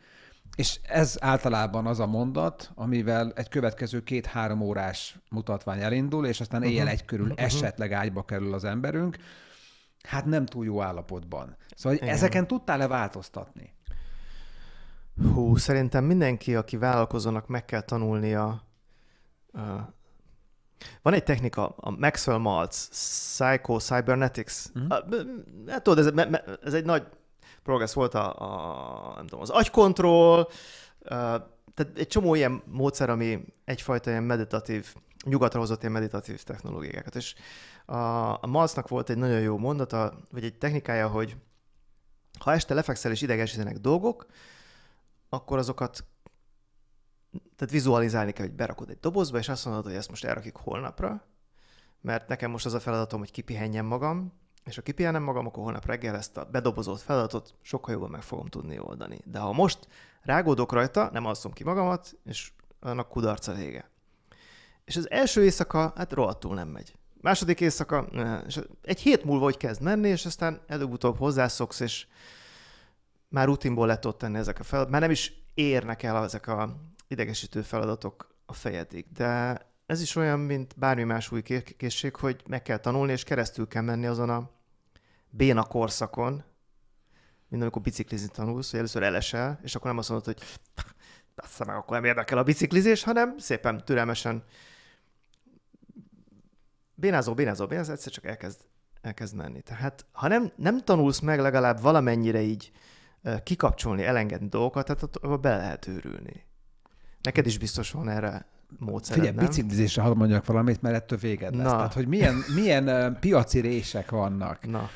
És ez általában az a mondat, amivel egy következő két-három órás mutatvány elindul, és aztán mhm. éjjel egy körül uh-huh. esetleg ágyba kerül az emberünk, hát nem túl jó állapotban. Szóval Igen. ezeken tudtál-e változtatni? Hú, szerintem mindenki, aki vállalkozónak meg kell tanulnia. Uh, van egy technika, a Maxwell Maltz, Psycho Cybernetics. Uh-huh. Uh, hát tudod, ez, ez egy nagy Progress volt a, a nem tudom, az agykontroll, tehát egy csomó ilyen módszer, ami egyfajta ilyen meditatív, nyugatra hozott ilyen meditatív technológiákat. És a, a Malsznak volt egy nagyon jó mondata, vagy egy technikája, hogy ha este lefekszel és idegesítenek dolgok, akkor azokat tehát vizualizálni kell, hogy berakod egy dobozba, és azt mondod, hogy ezt most elrakik holnapra, mert nekem most az a feladatom, hogy kipihenjem magam, és ha kipihenem magam, akkor holnap reggel ezt a bedobozott feladatot sokkal jobban meg fogom tudni oldani. De ha most rágódok rajta, nem alszom ki magamat, és annak kudarca vége. És az első éjszaka, hát rohadtul nem megy. Második éjszaka, és egy hét múlva, hogy kezd menni, és aztán előbb-utóbb hozzászoksz, és már rutinból le tudod tenni ezek a feladatok. Már nem is érnek el ezek a idegesítő feladatok a fejedik, de ez is olyan, mint bármi más új készség, hogy meg kell tanulni, és keresztül kell menni azon a béna korszakon, mint amikor biciklizni tanulsz, hogy először elesel, és akkor nem azt mondod, hogy azt meg akkor nem érdekel a biciklizés, hanem szépen türelmesen bénázó, bénázó, bénázó, egyszer csak elkezd, elkezd menni. Tehát ha nem, nem tanulsz meg legalább valamennyire így kikapcsolni, elengedni dolgokat, tehát ott be lehet őrülni. Neked is biztos van erre módszer. Figyelj, biciklizésre hadd mondjak valamit, mert ettől véged lesz. Na. Tehát, hogy milyen, milyen piaci rések vannak. Na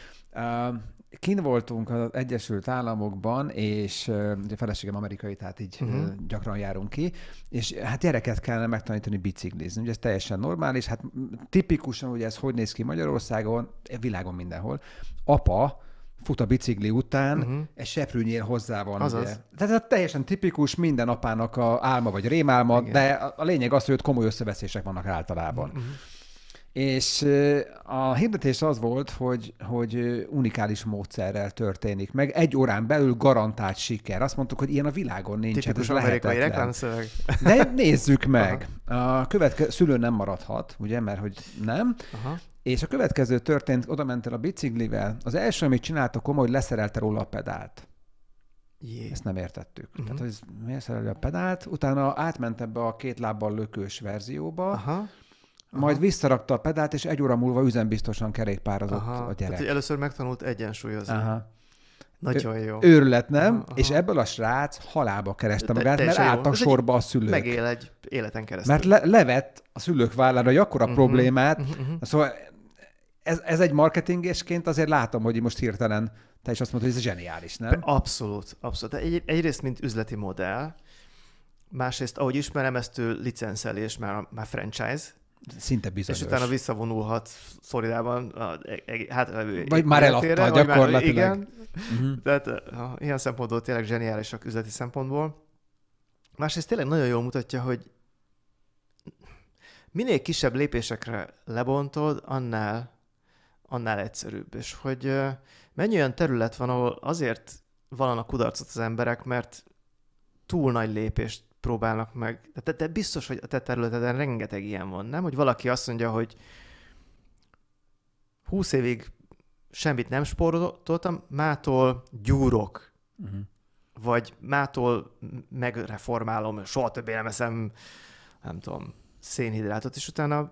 Kint voltunk az Egyesült Államokban, és ugye a feleségem amerikai, tehát így uh-huh. gyakran járunk ki, és hát gyereket kellene megtanítani biciklizni. Ugye ez teljesen normális, hát tipikusan ugye ez hogy néz ki Magyarországon, e, világon mindenhol. Apa fut a bicikli után, uh-huh. egy seprűnyél hozzá van. Ugye. Tehát ez teljesen tipikus minden apának a álma vagy rémálma, Igen. de a lényeg az, hogy ott komoly összeveszések vannak általában. Uh-huh. És a hirdetés az volt, hogy, hogy unikális módszerrel történik meg. Egy órán belül garantált siker. Azt mondtuk, hogy ilyen a világon nincs. Tipikus amerikai reklámszöveg. De nézzük meg. Aha. A következő szülő nem maradhat, ugye, mert hogy nem. Aha. És a következő történt, oda ment el a biciklivel. Az első, amit csináltak, komoly, hogy leszerelte róla a pedált. Jé. Ezt nem értettük. Uh-huh. Tehát, hogy miért szereli a pedált. Utána átment ebbe a két lábbal lökős verzióba. Aha Aha. Majd visszarakta a pedált, és egy óra múlva üzembiztosan kerékpározott Aha. a gyerek. Tehát, először megtanult egyensúlyozni. Aha. Nagyon jó. Őrület, nem? Aha. És ebből a srác halába kereste magát, mert mert álltak sorba a szülők. Megél egy életen keresztül. Mert le, levett a szülők vállára egy akkora uh-huh. problémát. Uh-huh. Szóval ez, ez egy marketingesként azért látom, hogy most hirtelen te is azt mondtad, hogy ez zseniális, nem? Abszolút, abszolút. Egy, egyrészt, mint üzleti modell, másrészt, ahogy ismerem, ezt ő licenszelés, már, már franchise, Szinte bizonyos. És utána visszavonulhat Szoridában, e, e, hát e, Vagy már eladta gyakorlatilag. Már, igen. Uh-huh. Tehát ilyen szempontból tényleg zseniálisak üzleti szempontból. Másrészt tényleg nagyon jól mutatja, hogy minél kisebb lépésekre lebontod, annál, annál egyszerűbb. És hogy mennyi olyan terület van, ahol azért a kudarcot az emberek, mert túl nagy lépést próbálnak meg, de de biztos, hogy a te területeden rengeteg ilyen van, nem? Hogy valaki azt mondja, hogy 20 évig semmit nem sportoltam, mától gyúrok, uh-huh. vagy mától megreformálom, soha többé nem eszem, nem tudom, szénhidrátot, és utána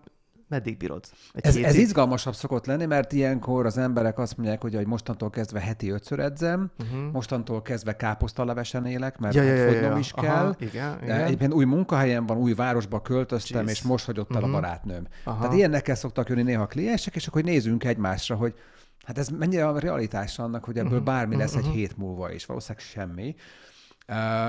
Meddig bírod? ez, ez izgalmasabb szokott lenni, mert ilyenkor az emberek azt mondják, hogy, hogy mostantól kezdve heti ötször edzem, uh-huh. mostantól kezdve káposztalevesen élek, mert ja, ja, ja, fogynom ja, is aha, kell. Igen, igen. Egyébként új munkahelyem van, új városba költöztem, Jeez. és most hagyott el uh-huh. a mhm. barátnőm. Aha. Tehát ilyennekkel szoktak jönni néha kliensek, és akkor nézünk egymásra, hogy hát ez mennyire a realitás annak, hogy ebből uh-huh. bármi lesz uh-huh. egy hét múlva, és valószínűleg semmi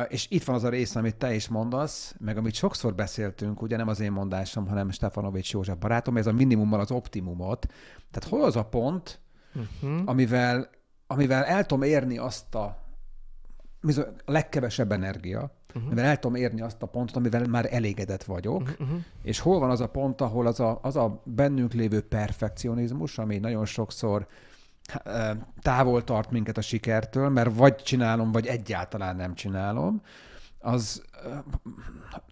és itt van az a rész, amit te is mondasz, meg amit sokszor beszéltünk, ugye nem az én mondásom, hanem Stefanovics József barátom, ez a minimummal az optimumot. Tehát hol az a pont, uh-huh. amivel, amivel el tudom érni azt a, a legkevesebb energia, uh-huh. Mhm. mivel el tudom érni azt a pontot, amivel már elégedett vagyok, uh-huh. és hol van az a pont, ahol az a, az a bennünk lévő perfekcionizmus, ami nagyon sokszor uh, távol tart minket a sikertől, mert vagy csinálom, vagy egyáltalán nem csinálom, az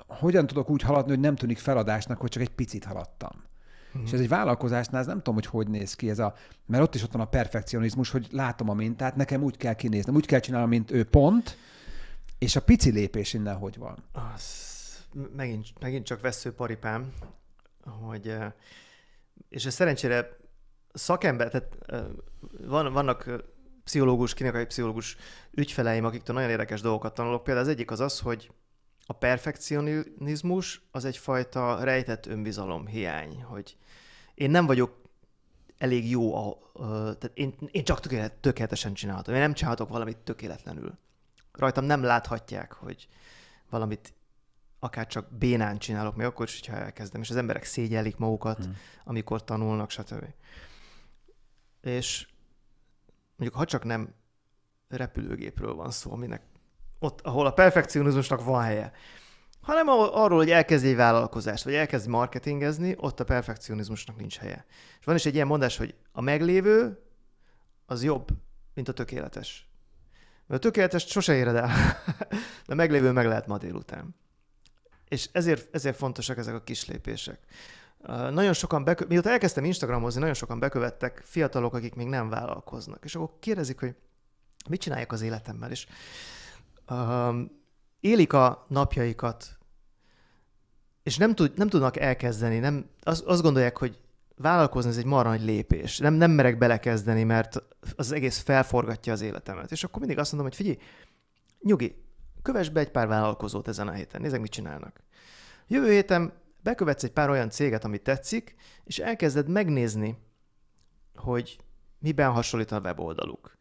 hogyan tudok úgy haladni, hogy nem tűnik feladásnak, hogy csak egy picit haladtam. Mm-hmm. És ez egy vállalkozásnál, ez nem tudom, hogy hogy néz ki ez a... Mert ott is ott van a perfekcionizmus, hogy látom a mintát, nekem úgy kell kinézni, úgy kell csinálnom, mint ő pont, és a pici lépés innen hogy van? Az megint, megint csak vesző paripám, hogy... És ez szerencsére szakember, tehát van, vannak pszichológus, klinikai pszichológus ügyfeleim, akiktől nagyon érdekes dolgokat tanulok. Például az egyik az az, hogy a perfekcionizmus az egyfajta rejtett önbizalom hiány, hogy én nem vagyok elég jó, a, tehát én, én csak tökélet, tökéletesen csinálhatom, én nem csinálhatok valamit tökéletlenül. Rajtam nem láthatják, hogy valamit akár csak bénán csinálok, még akkor is, hogyha elkezdem, és az emberek szégyellik magukat, hmm. amikor tanulnak, stb és mondjuk ha csak nem repülőgépről van szó, aminek ott, ahol a perfekcionizmusnak van helye, hanem arról, hogy elkezd egy vállalkozást, vagy elkezd marketingezni, ott a perfekcionizmusnak nincs helye. És van is egy ilyen mondás, hogy a meglévő az jobb, mint a tökéletes. Mert a tökéletes sose éred el, *laughs* de a meglévő meg lehet ma délután. És ezért, ezért fontosak ezek a kis lépések nagyon sokan, bekö- mióta elkezdtem Instagramozni, nagyon sokan bekövettek fiatalok, akik még nem vállalkoznak. És akkor kérdezik, hogy mit csinálják az életemmel, és um, élik a napjaikat, és nem, tud, nem tudnak elkezdeni, nem, az, azt gondolják, hogy vállalkozni ez egy marha nagy lépés, nem, nem merek belekezdeni, mert az egész felforgatja az életemet. És akkor mindig azt mondom, hogy figyelj, nyugi, kövess be egy pár vállalkozót ezen a héten, nézzek, mit csinálnak. Jövő héten bekövetsz egy pár olyan céget, amit tetszik, és elkezded megnézni, hogy miben hasonlít a weboldaluk.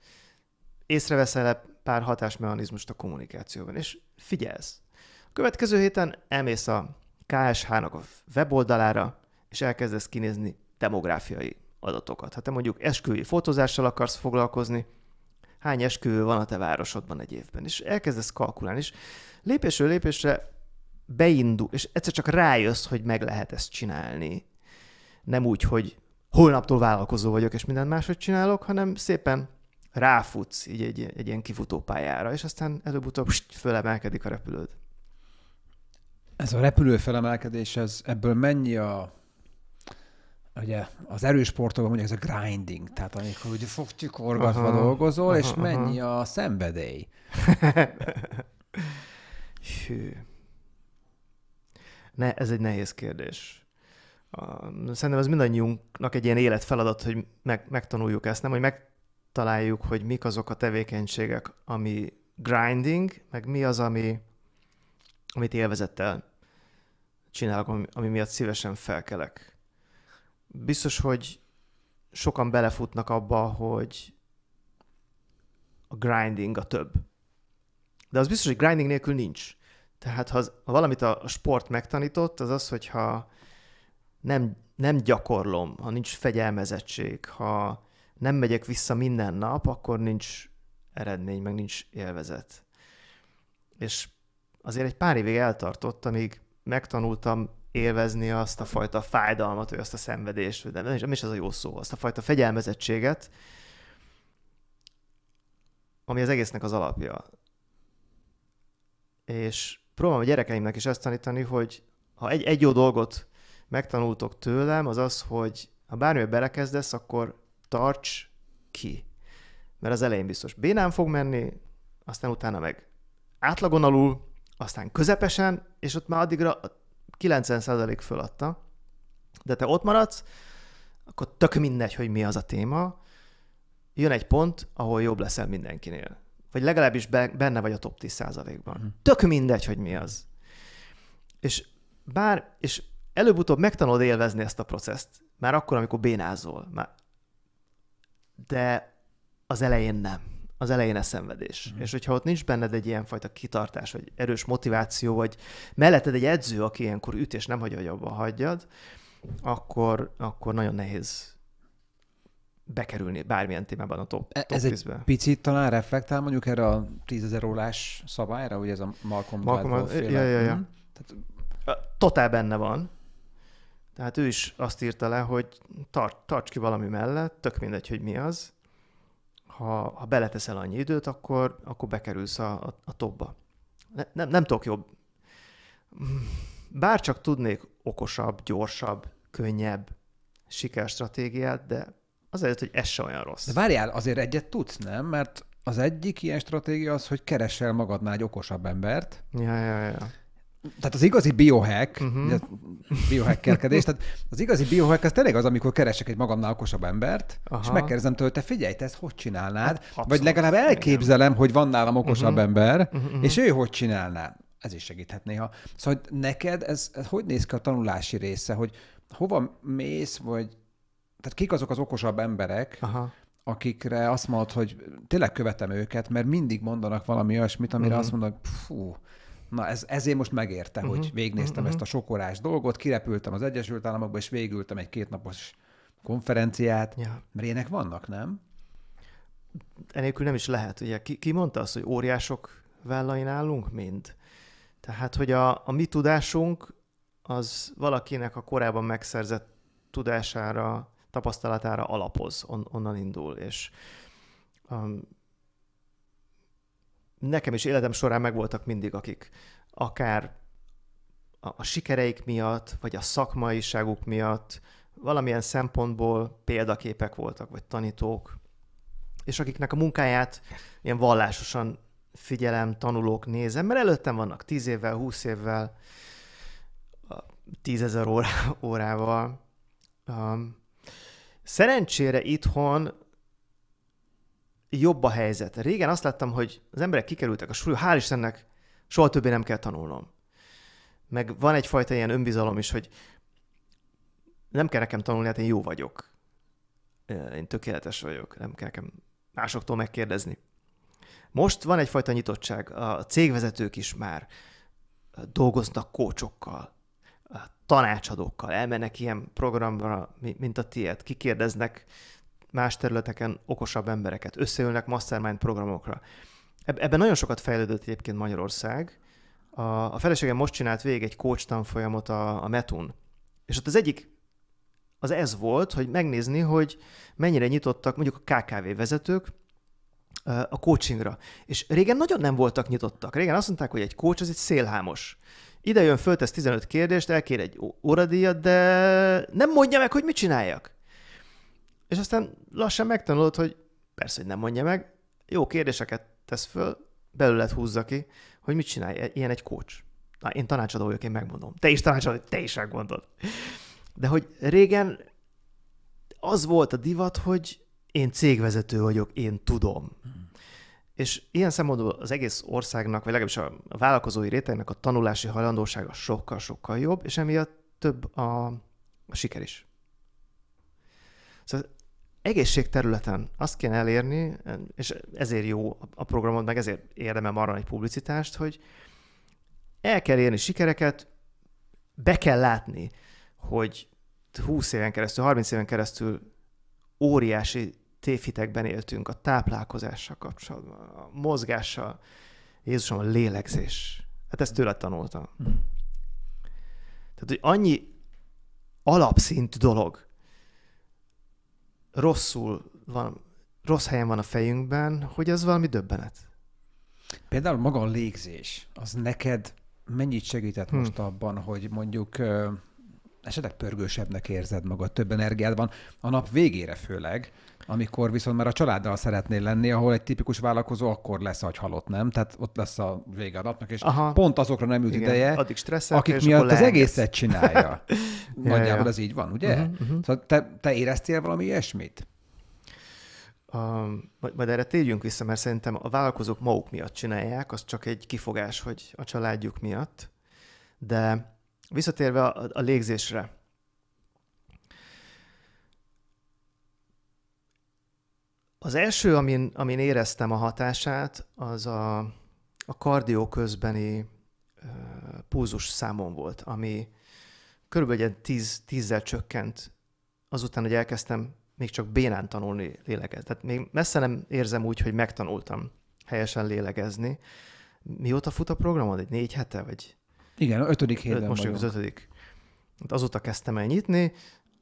Észreveszel pár hatásmechanizmust a kommunikációban, és figyelsz. A következő héten elmész a KSH-nak a weboldalára, és elkezdesz kinézni demográfiai adatokat. Ha hát te mondjuk esküvői fotózással akarsz foglalkozni, hány esküvő van a te városodban egy évben, és elkezdesz kalkulálni, és lépésről lépésre beindul, és egyszer csak rájössz, hogy meg lehet ezt csinálni. Nem úgy, hogy holnaptól vállalkozó vagyok, és mindent máshogy csinálok, hanem szépen ráfutsz így egy, egy ilyen kifutópályára, és aztán előbb-utóbb fölemelkedik a repülőd. Ez a repülő felemelkedés, ez ebből mennyi a ugye az erős sportokban mondjuk ez a grinding, tehát amikor ugye fogcsikorgatva aha, dolgozol, aha, és aha. mennyi a szenvedély. *laughs* *laughs* Hű. Ne, ez egy nehéz kérdés. Szerintem ez mindannyiunknak egy ilyen életfeladat, hogy meg, megtanuljuk ezt, nem, hogy megtaláljuk, hogy mik azok a tevékenységek, ami grinding, meg mi az, ami, amit élvezettel csinálok, ami, ami miatt szívesen felkelek. Biztos, hogy sokan belefutnak abba, hogy a grinding a több. De az biztos, hogy grinding nélkül nincs. Tehát ha, az, ha valamit a sport megtanított, az az, hogyha nem, nem gyakorlom, ha nincs fegyelmezettség, ha nem megyek vissza minden nap, akkor nincs eredmény, meg nincs élvezet. És azért egy pár évig eltartott, amíg megtanultam élvezni azt a fajta fájdalmat, vagy azt a szenvedést, de nem is az a jó szó, azt a fajta fegyelmezettséget, ami az egésznek az alapja. És próbálom a gyerekeimnek is ezt tanítani, hogy ha egy, egy jó dolgot megtanultok tőlem, az az, hogy ha bármilyen belekezdesz, akkor tarts ki. Mert az elején biztos bénán fog menni, aztán utána meg átlagon alul, aztán közepesen, és ott már addigra 90% föladta. De te ott maradsz, akkor tök mindegy, hogy mi az a téma, jön egy pont, ahol jobb leszel mindenkinél vagy legalábbis benne vagy a top 10%-ban. Mm. Tök mindegy, hogy mi az. És bár, és előbb-utóbb megtanulod élvezni ezt a processzt, már akkor, amikor bénázol. Már... De az elején nem. Az elején ez szenvedés. Mm. És hogyha ott nincs benned egy ilyenfajta kitartás, vagy erős motiváció, vagy melletted egy edző, aki ilyenkor üt és nem hagyja, hogy abba hagyjad, akkor, akkor nagyon nehéz bekerülni bármilyen témában a top, e- top Ez 10 egy picit talán reflektál mondjuk erre a tízezer rólás szabályra, ugye ez a Malcolm, Malcolm Gladwell Ja, ja, ja. Hmm. Tehát... Totál benne van. Tehát ő is azt írta le, hogy tart, tarts ki valami mellett, tök mindegy, hogy mi az. Ha, ha beleteszel annyi időt, akkor, akkor bekerülsz a, a, a topba. Ne, nem, nem tudok jobb. Bár csak tudnék okosabb, gyorsabb, könnyebb sikerstratégiát, de azért, hogy ez se olyan rossz. De várjál, azért egyet tudsz, nem? Mert az egyik ilyen stratégia az, hogy keresel magadnál egy okosabb embert. Ja, ja, ja. Tehát az igazi biohack, mhm. uh-huh. biohackerkedés, tehát az igazi biohack az tényleg az, amikor keresek egy magamnál okosabb embert, Aha. és megkérdezem tőle, te figyelj, te ezt hogy csinálnád? Hát, abszolút, Vagy legalább elképzelem, igen. hogy van nálam okosabb uh-huh. ember, uh-huh. és ő hogy csinálná? Ez is segíthet néha. Szóval hogy neked ez, ez hogy néz ki a tanulási része, hogy hova mész, vagy tehát kik azok az okosabb emberek, Aha akikre azt mondod, hogy tényleg követem őket, mert mindig mondanak valami olyasmit, amire uh-huh. azt mondod, fú, na ez, ezért most megérte, uh-huh. hogy végnéztem uh-huh. Mhm. ezt a sokorás dolgot, kirepültem az Egyesült Államokba, és végültem egy kétnapos konferenciát, ja. mert ilyenek vannak, nem? Enélkül nem is lehet. Ugye ki, ki mondta azt, hogy óriások vállain állunk mind? Tehát, hogy a, a mi tudásunk az valakinek a korábban megszerzett tudására tapasztalatára alapoz, on, onnan indul, és um, nekem is életem során megvoltak mindig, akik akár a, a sikereik miatt, vagy a szakmaiságuk miatt valamilyen szempontból példaképek voltak, vagy tanítók, és akiknek a munkáját ilyen vallásosan figyelem, tanulók, nézem, mert előttem vannak tíz évvel, húsz évvel, tízezer órával. Um, Szerencsére itthon jobb a helyzet. Régen azt láttam, hogy az emberek kikerültek a súlyú, hál' Istennek soha többé nem kell tanulnom. Meg van egyfajta ilyen önbizalom is, hogy nem kell nekem tanulni, hát én jó vagyok. Én tökéletes vagyok, nem kell nekem másoktól megkérdezni. Most van egyfajta nyitottság, a cégvezetők is már dolgoznak kócsokkal, tanácsadókkal, elmennek ilyen programra, mint a tiéd, kikérdeznek más területeken okosabb embereket, összeülnek mastermind programokra. Ebben nagyon sokat fejlődött egyébként Magyarország. A, feleségem most csinált végig egy coach tanfolyamot a, a Metun, és ott az egyik az ez volt, hogy megnézni, hogy mennyire nyitottak mondjuk a KKV vezetők a coachingra. És régen nagyon nem voltak nyitottak. Régen azt mondták, hogy egy coach az egy szélhámos. Ide jön, föltesz 15 kérdést, elkér egy óradíjat, de nem mondja meg, hogy mit csináljak. És aztán lassan megtanulod, hogy persze, hogy nem mondja meg, jó kérdéseket tesz föl, belőled húzza ki, hogy mit csinálj, e- ilyen egy kócs. Na, én tanácsadó vagyok, én megmondom. Te is tanácsadó, te is megmondod. De hogy régen az volt a divat, hogy én cégvezető vagyok, én tudom. Hmm. És ilyen szempontból az egész országnak, vagy legalábbis a vállalkozói rétegnek a tanulási hajlandósága sokkal-sokkal jobb, és emiatt több a, a siker is. Szóval egészségterületen azt kéne elérni, és ezért jó a programod, meg ezért érdemem arra egy publicitást, hogy el kell érni sikereket, be kell látni, hogy 20 éven keresztül, 30 éven keresztül óriási tévhitekben éltünk, a táplálkozással kapcsolatban, a mozgással. Jézusom, a lélegzés. Hát ezt tőle tanultam. Mhm. Tehát, hogy annyi alapszint dolog rosszul van, rossz helyen van a fejünkben, hogy ez valami döbbenet. Például maga a légzés, az neked mennyit segített hmm. most abban, hogy mondjuk esetleg pörgősebbnek érzed magad, több energiád van, a nap végére főleg, amikor viszont már a családdal szeretnél lenni, ahol egy tipikus vállalkozó akkor lesz halott, nem? Tehát ott lesz a vége a napnak, és Aha. pont azokra nem jut Igen. ideje, Addig akik miatt az egészet csinálja. *laughs* Nagyjából ez így van, ugye? Uh-huh, uh-huh. Szóval te, te éreztél valami ilyesmit? Um, majd erre térjünk vissza, mert szerintem a vállalkozók maguk miatt csinálják, az csak egy kifogás, hogy a családjuk miatt. De visszatérve a, a légzésre, Az első, amin, amin éreztem a hatását, az a, a kardió közbeni uh, púzus számon volt, ami körülbelül egy tíz, tízzel csökkent azután, hogy elkezdtem még csak bénán tanulni lélegezni. Tehát még messze nem érzem úgy, hogy megtanultam helyesen lélegezni. Mióta fut a programod? Egy négy hete? Vagy... Igen, a ötödik héten Öt, Most vagyok. az ötödik. Hát azóta kezdtem el nyitni,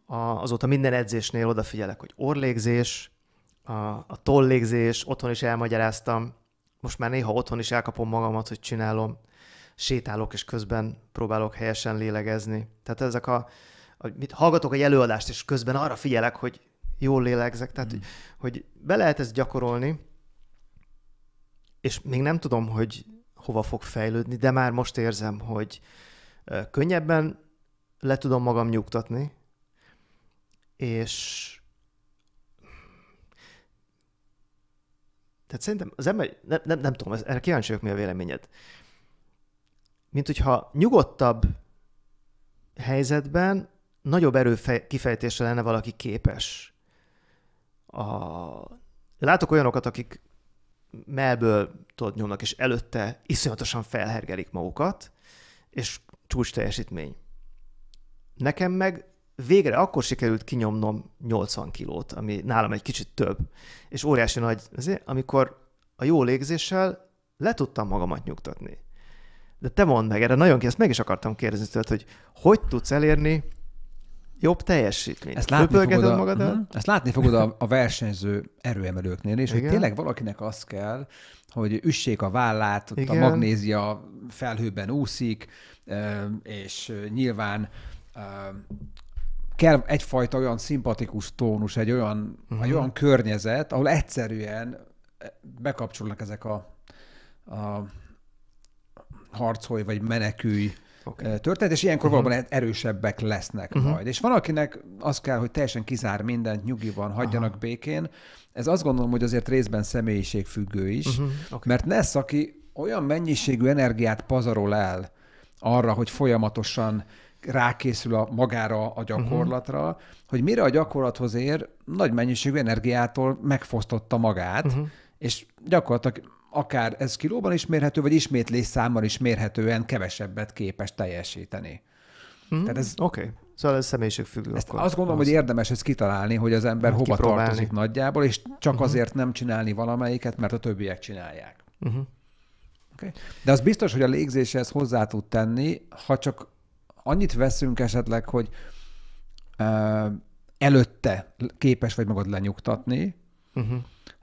azóta minden edzésnél odafigyelek, hogy orlégzés, a, a tollégzés, otthon is elmagyaráztam, most már néha otthon is elkapom magamat, hogy csinálom, sétálok, és közben próbálok helyesen lélegezni. Tehát ezek a, a mit, hallgatok egy előadást, és közben arra figyelek, hogy jól lélegzek, tehát mm. hogy, hogy be lehet ezt gyakorolni, és még nem tudom, hogy hova fog fejlődni, de már most érzem, hogy könnyebben le tudom magam nyugtatni, és Tehát szerintem az ember, nem, nem, nem tudom, erre kíváncsi vagyok, mi a véleményed. Mint hogyha nyugodtabb helyzetben nagyobb erő kifejtésre lenne valaki képes. A... Látok olyanokat, akik melből tudod nyomnak, és előtte iszonyatosan felhergelik magukat, és csúcs teljesítmény. Nekem meg végre akkor sikerült kinyomnom 80 kilót, ami nálam egy kicsit több, és óriási nagy, azért, amikor a jó légzéssel le tudtam magamat nyugtatni. De te mondd meg, erre nagyon kész, meg is akartam kérdezni tőled, hogy hogy tudsz elérni jobb teljesítményt. Ezt látni, fogod a, magadat? Uh-huh. Ezt látni fogod a, a versenyző erőemelőknél, és Igen. hogy tényleg valakinek az kell, hogy üssék a vállát, ott Igen. a magnézia felhőben úszik, és nyilván kell egyfajta olyan szimpatikus tónus, egy olyan, uh-huh. egy mhm. olyan környezet, ahol egyszerűen bekapcsolnak ezek a, a harcolj vagy menekülj okay. Eh, történet, és ilyenkor uh-huh. valóban erősebbek lesznek uh-huh. majd. És van, akinek az kell, hogy teljesen kizár mindent, nyugiban, hagyjanak uh-huh. békén. Ez azt gondolom, hogy azért részben függő is, uh-huh. okay. mert lesz, aki olyan mennyiségű energiát pazarol el arra, hogy folyamatosan rákészül a magára a mhm. gyakorlatra, uh-huh. hogy mire a gyakorlathoz ér, nagy mennyiségű energiától megfosztotta magát, uh-huh. és gyakorlatilag akár ez kilóban is mérhető, vagy ismétlés számmal is mérhetően kevesebbet képes teljesíteni. Mm, Tehát ez, Oké, okay. szóval ez személyiségfüggő. Ezt akkor azt gondolom, az... hogy érdemes ezt kitalálni, hogy az ember hát hova tartozik nagyjából, és csak uh-huh. azért nem csinálni valamelyiket, mert a többiek csinálják. Uh-huh. Okay. De az biztos, hogy a légzéshez hozzá tud tenni, ha csak annyit veszünk esetleg, hogy előtte képes vagy magad lenyugtatni, uh-huh.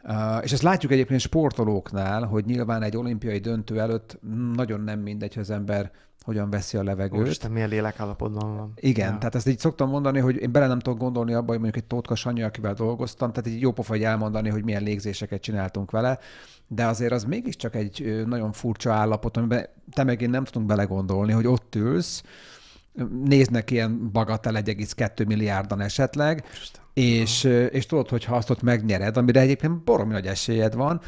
Uh, és ezt látjuk egyébként sportolóknál, hogy nyilván egy olimpiai döntő előtt nagyon nem mindegy, hogy az ember hogyan veszi a levegőt. Úristen, milyen lélekállapotban van. Igen, ja. tehát ezt így szoktam mondani, hogy én bele nem tudok gondolni abba, hogy mondjuk egy Tótka Sanyi, akivel dolgoztam, tehát egy jó pofa elmondani, hogy milyen légzéseket csináltunk vele, de azért az mégiscsak egy nagyon furcsa állapot, amiben te meg én nem tudunk belegondolni, hogy ott ülsz, néznek ilyen bagatel 1,2 milliárdan esetleg, és, és tudod, hogy ha azt ott megnyered, amire egyébként baromi nagy esélyed van,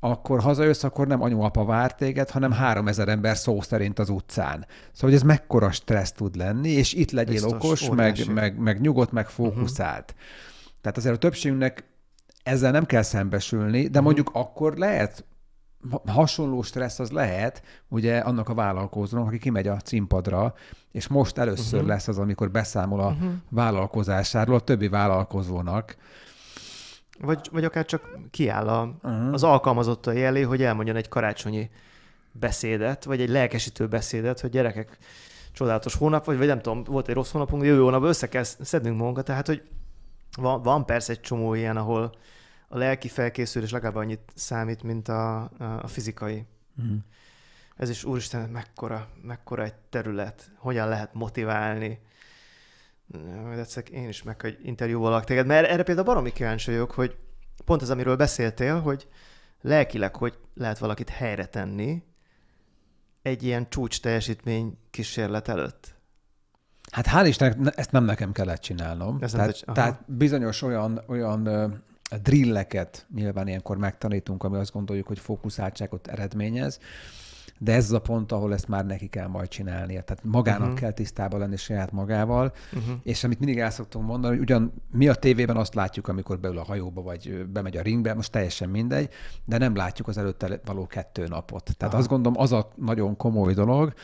akkor hazajössz, akkor nem anyuapa vár téged, hanem három ezer ember szó szerint az utcán. Szóval, hogy ez mekkora stressz tud lenni, és itt legyél Biztos, okos, meg, meg, meg nyugodt, meg mhm. fókuszált. Uh-huh. Tehát azért a többségünknek ezzel nem kell szembesülni, de uh-huh. mondjuk akkor lehet hasonló stressz az lehet, ugye annak a vállalkozónak, aki kimegy a címpadra, és most először uh-huh. lesz az, amikor beszámol a uh-huh. vállalkozásáról a többi vállalkozónak. Vagy, vagy akár csak kiáll a, uh-huh. az alkalmazottai elé, hogy elmondjon egy karácsonyi beszédet, vagy egy lelkesítő beszédet, hogy gyerekek, csodálatos hónap, vagy, vagy nem tudom, volt egy rossz hónapunk, de jövő hónapban össze kell szednünk magunkat, tehát hogy van, van persze egy csomó ilyen, ahol, a lelki felkészülés legalább annyit számít, mint a, a fizikai. Mm. Ez is úristen, mekkora, mekkora egy terület, hogyan lehet motiválni. Majd egyszer én is meg, hogy interjúvalak téged, mert erre például baromi kíváncsi vagyok, hogy pont az, amiről beszéltél, hogy lelkileg hogy lehet valakit helyre tenni egy ilyen csúcs teljesítmény kísérlet előtt. Hát hál' Istennek ezt nem nekem kellett csinálnom. Ez tehát, nem tehát bizonyos olyan, olyan drilleket nyilván ilyenkor megtanítunk, ami azt gondoljuk, hogy fókuszáltságot eredményez, de ez az a pont, ahol ezt már neki kell majd csinálnia. Tehát magának uh-huh. kell tisztában lenni saját magával, uh-huh. és amit mindig el szoktunk mondani, hogy ugyan mi a tévében azt látjuk, amikor beül a hajóba, vagy bemegy a ringbe, most teljesen mindegy, de nem látjuk az előtte való kettő napot. Tehát Aha. azt gondolom, az a nagyon komoly dolog,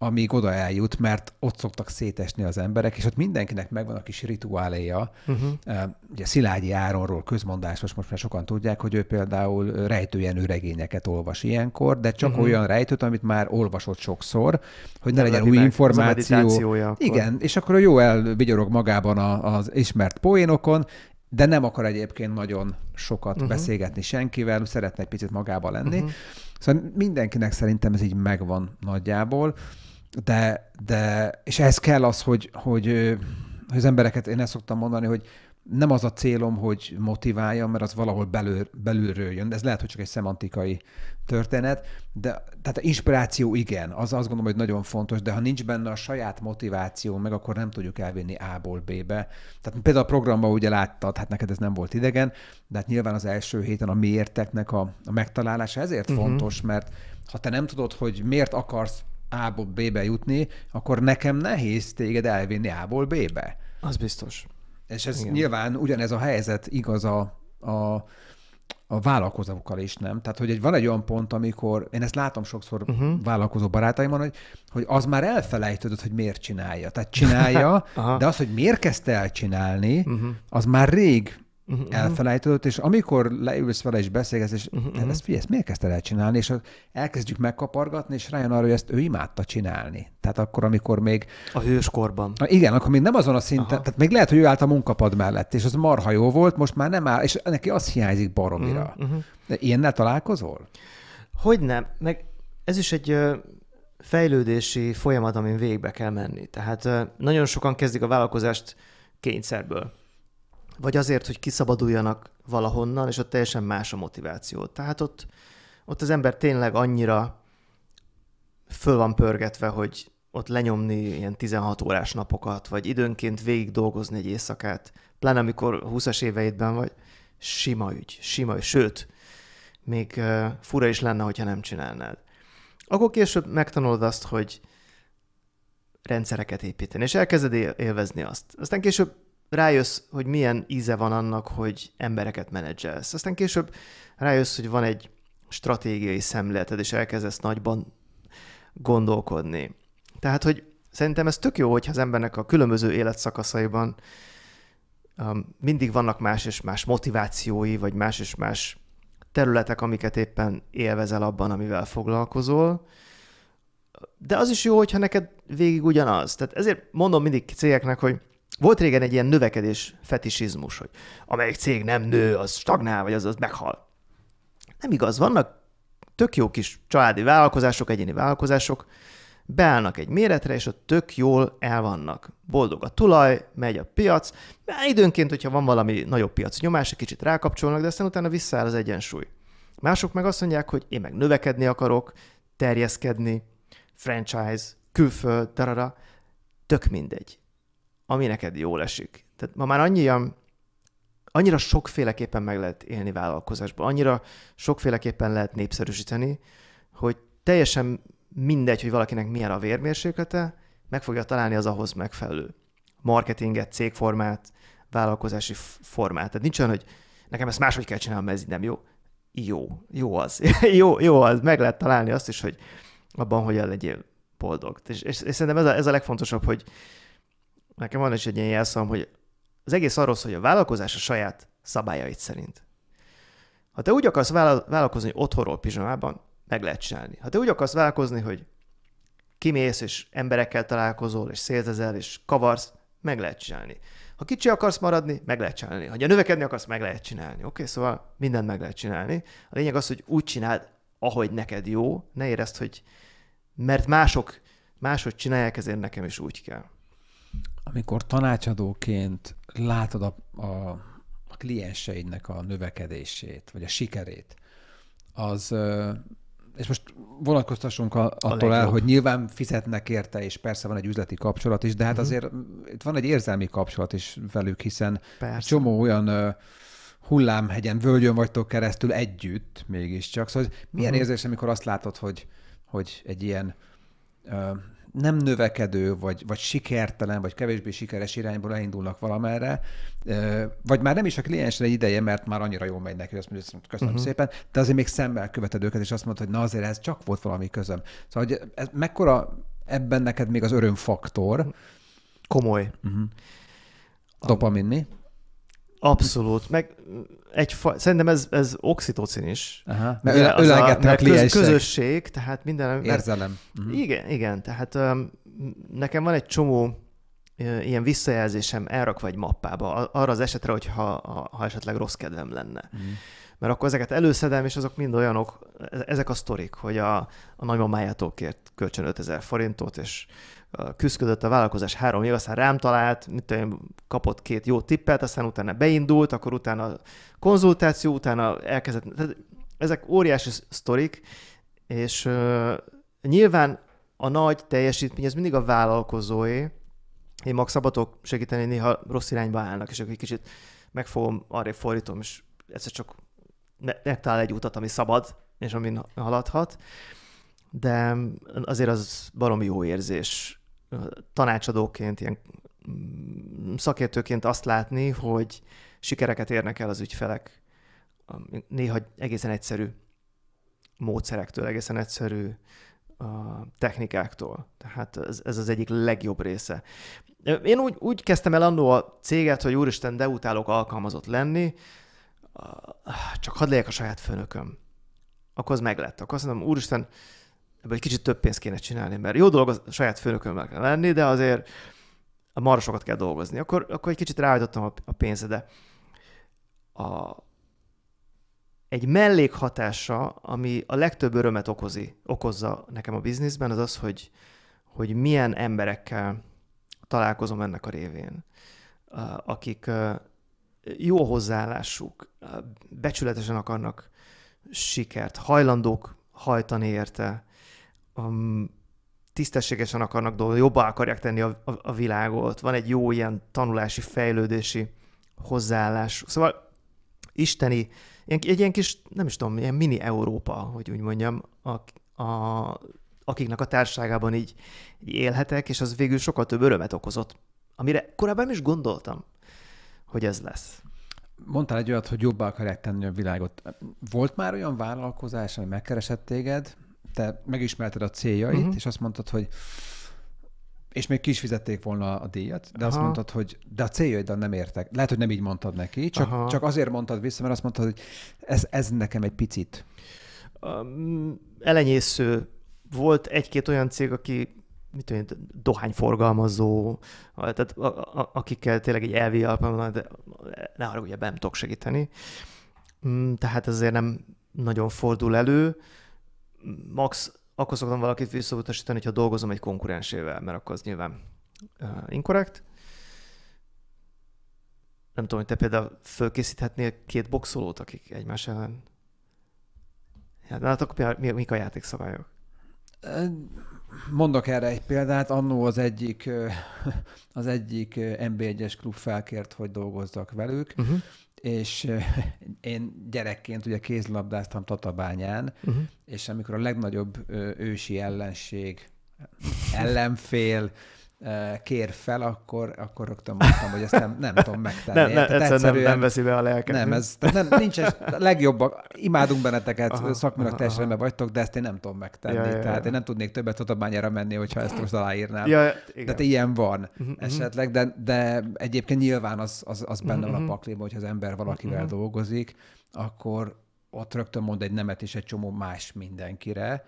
amíg oda eljut, mert ott szoktak szétesni az emberek, és ott mindenkinek megvan a kis rituáléja. Uh-huh. Ugye Szilágyi Áronról közmondásos, most már sokan tudják, hogy ő például rejtőjenő regényeket olvas ilyenkor, de csak uh-huh. olyan rejtőt, amit már olvasott sokszor, hogy ne, ne legyen új meg, információ. Igen, és akkor jó elvigyorog magában a, az ismert poénokon, de nem akar egyébként nagyon sokat uh-huh. beszélgetni senkivel, szeretne egy picit magába lenni. Uh-huh. Szóval mindenkinek szerintem ez így megvan nagyjából de, de, és ez kell az, hogy, hogy, hogy az embereket, én ezt szoktam mondani, hogy nem az a célom, hogy motiváljam, mert az valahol belül, belülről jön. De ez lehet, hogy csak egy szemantikai történet, de tehát a inspiráció igen, az azt gondolom, hogy nagyon fontos, de ha nincs benne a saját motiváció, meg akkor nem tudjuk elvinni A-ból B-be. Tehát például a programban ugye láttad, hát neked ez nem volt idegen, de hát nyilván az első héten a miérteknek a, a megtalálása ezért uh-huh. fontos, mert ha te nem tudod, hogy miért akarsz a-ból B-be jutni, akkor nekem nehéz téged elvinni A-ból B-be. Az biztos. És ez Igen. nyilván ugyanez a helyzet igaz a, a a vállalkozókkal is, nem? Tehát, hogy egy, van egy olyan pont, amikor, én ezt látom sokszor uh-huh. vállalkozó barátaimon, hogy, hogy az már elfelejtődött, hogy miért csinálja. Tehát csinálja, *laughs* de az, hogy miért kezdte el csinálni, uh-huh. az már rég Uh-huh, uh-huh. elfelejtődött, és amikor leülsz vele és beszélgetsz, és uh-huh, uh-huh. ezt figyelj, ezt miért kezdted el csinálni, és elkezdjük megkapargatni, és rájön arra, hogy ezt ő imádta csinálni. Tehát akkor, amikor még... A hőskorban. Igen, akkor még nem azon a szinten, Aha. tehát még lehet, hogy ő állt a munkapad mellett, és az marha jó volt, most már nem áll, és neki az hiányzik baromira. Uh-huh. uh-huh. De ilyennel találkozol? Hogy nem, meg ez is egy fejlődési folyamat, amin végbe kell menni. Tehát nagyon sokan kezdik a vállalkozást kényszerből vagy azért, hogy kiszabaduljanak valahonnan, és ott teljesen más a motiváció. Tehát ott, ott az ember tényleg annyira föl van pörgetve, hogy ott lenyomni ilyen 16 órás napokat, vagy időnként végig dolgozni egy éjszakát, pláne amikor 20-as éveidben vagy, sima ügy, sima ügy. Sőt, még fura is lenne, hogyha nem csinálnád. Akkor később megtanulod azt, hogy rendszereket építeni, és elkezded élvezni azt. Aztán később rájössz, hogy milyen íze van annak, hogy embereket menedzselsz. Aztán később rájössz, hogy van egy stratégiai szemléleted, és elkezdesz nagyban gondolkodni. Tehát, hogy szerintem ez tök jó, hogyha az embernek a különböző életszakaszaiban um, mindig vannak más és más motivációi, vagy más és más területek, amiket éppen élvezel abban, amivel foglalkozol. De az is jó, hogyha neked végig ugyanaz. Tehát ezért mondom mindig cégeknek, hogy volt régen egy ilyen növekedés fetisizmus, hogy amelyik cég nem nő, az stagnál, vagy az, az meghal. Nem igaz, vannak tök jó kis családi vállalkozások, egyéni vállalkozások, beállnak egy méretre, és ott tök jól el vannak. Boldog a tulaj, megy a piac, De időnként, hogyha van valami nagyobb piac nyomás, egy kicsit rákapcsolnak, de aztán utána visszaáll az egyensúly. Mások meg azt mondják, hogy én meg növekedni akarok, terjeszkedni, franchise, külföld, darara, tök mindegy ami neked jól esik. Tehát ma már annyira, annyira sokféleképpen meg lehet élni vállalkozásban, annyira sokféleképpen lehet népszerűsíteni, hogy teljesen mindegy, hogy valakinek milyen a vérmérséklete, meg fogja találni az ahhoz megfelelő marketinget, cégformát, vállalkozási formát. Tehát nincs olyan, hogy nekem ezt máshogy kell csinálnom, mert ez így nem jó. Jó, jó az. *laughs* jó, jó az. Meg lehet találni azt is, hogy abban hogyan legyél boldog. És, és, és szerintem ez a, ez a legfontosabb, hogy, nekem van is egy ilyen jelszavam, hogy az egész arról szól, hogy a vállalkozás a saját szabályait szerint. Ha te úgy akarsz vállalkozni otthonról pizsamában, meg lehet csinálni. Ha te úgy akarsz vállalkozni, hogy kimész, és emberekkel találkozol, és szélzezel, és kavarsz, meg lehet csinálni. Ha kicsi akarsz maradni, meg lehet csinálni. Ha növekedni akarsz, meg lehet csinálni. Oké, okay, szóval mindent meg lehet csinálni. A lényeg az, hogy úgy csináld, ahogy neked jó, ne érezd, hogy mert mások máshogy csinálják, ezért nekem is úgy kell amikor tanácsadóként látod a, a, a klienseidnek a növekedését, vagy a sikerét, az, és most vonatkoztassunk a, attól a el, hogy nyilván fizetnek érte, és persze van egy üzleti kapcsolat is, de hát uh-huh. azért itt van egy érzelmi kapcsolat is velük, hiszen persze. csomó olyan hullámhegyen, völgyön vagytok keresztül együtt mégiscsak. Szóval milyen uh-huh. érzés, amikor azt látod, hogy, hogy egy ilyen nem növekedő, vagy, vagy sikertelen, vagy kevésbé sikeres irányból elindulnak valamerre, vagy már nem is a kliensre ideje, mert már annyira jól megy neki, hogy azt mondja, köszönöm uh-huh. szépen, de azért még szemmel követed őket, és azt mondod, hogy na azért ez csak volt valami közöm. Szóval, hogy ez, mekkora ebben neked még az örömfaktor? Komoly. Uh-huh. Dopamin mi? Abszolút, meg egy fa, szerintem ez, ez oxitocin is. Aha. Mert öle, ölegetnek a, mert köz, közösség, tehát minden... Mert, Érzelem. Uh-huh. Igen, igen, tehát um, nekem van egy csomó ilyen visszajelzésem elrakva egy mappába, arra az esetre, hogyha ha esetleg rossz kedvem lenne. Uh-huh mert akkor ezeket előszedem, és azok mind olyanok, ezek a sztorik, hogy a, a nagymamájától kért kölcsön 5000 forintot, és küzdött a vállalkozás három év, aztán rám talált, mint én kapott két jó tippet, aztán utána beindult, akkor utána konzultáció, utána elkezdett. Tehát ezek óriási sztorik, és uh, nyilván a nagy teljesítmény az mindig a vállalkozói Én mag szabadok segíteni, néha rossz irányba állnak, és akkor egy kicsit megfogom, arra fordítom, és egyszer csak megtalál egy utat, ami szabad, és amin haladhat, de azért az baromi jó érzés tanácsadóként, ilyen mm, szakértőként azt látni, hogy sikereket érnek el az ügyfelek néha egészen egyszerű módszerektől, egészen egyszerű a technikáktól. Tehát ez, ez az egyik legjobb része. Én úgy, úgy kezdtem el annó a céget, hogy úristen, de utálok alkalmazott lenni, csak hadd legyek a saját főnököm. Akkor az meglett. Akkor azt mondom, úristen, ebből egy kicsit több pénzt kéne csinálni, mert jó dolog a saját főnökömmel kell lenni, de azért a marosokat kell dolgozni. Akkor, akkor egy kicsit ráadottam a, a de a, egy mellékhatása, ami a legtöbb örömet okozi, okozza nekem a bizniszben, az az, hogy, hogy milyen emberekkel találkozom ennek a révén, akik jó hozzáállásuk, becsületesen akarnak sikert, hajlandók hajtani érte, tisztességesen akarnak dolgozni, jobban akarják tenni a, a, a világot, van egy jó ilyen tanulási, fejlődési hozzáállás. Szóval isteni, ilyen, egy ilyen kis, nem is tudom, ilyen mini Európa, hogy úgy mondjam, a, a, akiknek a társágában így, így élhetek, és az végül sokkal több örömet okozott, amire korábban nem is gondoltam hogy ez lesz. Mondtál egy olyat, hogy jobbá akarják tenni a világot. Volt már olyan vállalkozás, ami megkeresett téged, te megismerted a céljait, uh-huh. és azt mondtad, hogy és még ki is fizették volna a díjat, de Aha. azt mondtad, hogy de a céljaiddal nem értek. Lehet, hogy nem így mondtad neki, csak, csak azért mondtad vissza, mert azt mondtad, hogy ez, ez nekem egy picit. Um, elenyésző. Volt egy-két olyan cég, aki mit tudom, dohányforgalmazó, tehát a, a, akikkel tényleg egy elvi alapon, de ne haragudj, ugye nem tudok segíteni. Mm, tehát ezért nem nagyon fordul elő. Max, akkor szoktam valakit visszautasítani, hogyha dolgozom egy konkurensével, mert akkor az nyilván inkorrekt. Nem tudom, hogy te például fölkészíthetnél két boxolót, akik egymás ellen... Hát, hát akkor mi, mi, mik a játékszabályok? Mondok erre egy példát, annó az egyik, az egyik mb 1 es klub felkért, hogy dolgozzak velük, uh-huh. és én gyerekként ugye kézlabdáztam Tatabányán, uh-huh. és amikor a legnagyobb ősi ellenség, ellenfél, kér fel, akkor, akkor rögtön mondtam, hogy ezt nem, nem tudom megtenni. nem, nem, egyszerűen nem, nem veszi be a lelket. Nem, ez, nem, nincs ez, legjobbak, imádunk benneteket, aha, szakmilag teljesen aha. vagytok, de ezt én nem tudom megtenni. Ja, tehát ja, ja. én nem tudnék többet tudományára menni, hogyha ezt most aláírnám. Ja, igen. Tehát ilyen van uh-huh, esetleg, de, de egyébként nyilván az, az, az benne uh-huh. van a pakliba, hogyha az ember valakivel uh-huh. dolgozik, akkor ott rögtön mond egy nemet és egy csomó más mindenkire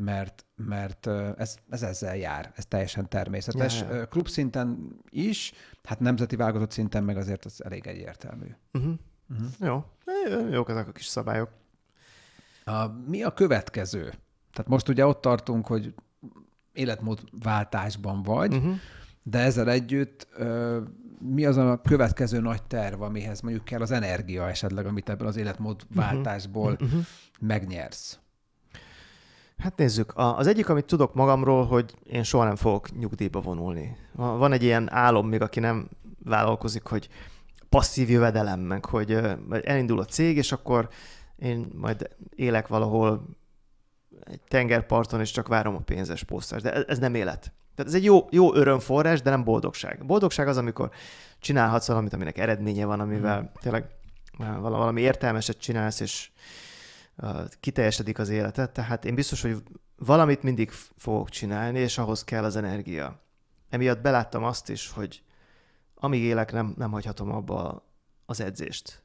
mert, mert ez, ez ezzel jár, ez teljesen természetes. Yeah. Klub szinten is, hát nemzeti válogatott szinten meg azért az elég egyértelmű. Uh-huh. Uh-huh. Jó, jók ezek a kis szabályok. A, mi a következő? Tehát most ugye ott tartunk, hogy életmódváltásban vagy, uh-huh. de ezzel együtt mi az a következő nagy terv, amihez mondjuk kell az energia esetleg, amit ebből az életmódváltásból uh-huh. megnyersz? Hát nézzük, az egyik, amit tudok magamról, hogy én soha nem fogok nyugdíjba vonulni. Van egy ilyen álom még, aki nem vállalkozik, hogy passzív jövedelem, meg hogy elindul a cég, és akkor én majd élek valahol egy tengerparton, és csak várom a pénzes posztást. De ez nem élet. Tehát ez egy jó, jó örömforrás, de nem boldogság. Boldogság az, amikor csinálhatsz valamit, aminek eredménye van, amivel hmm. tényleg valami értelmeset csinálsz, és, kiteljesedik az életet, tehát én biztos, hogy valamit mindig fogok csinálni, és ahhoz kell az energia. Emiatt beláttam azt is, hogy amíg élek, nem, nem hagyhatom abba az edzést.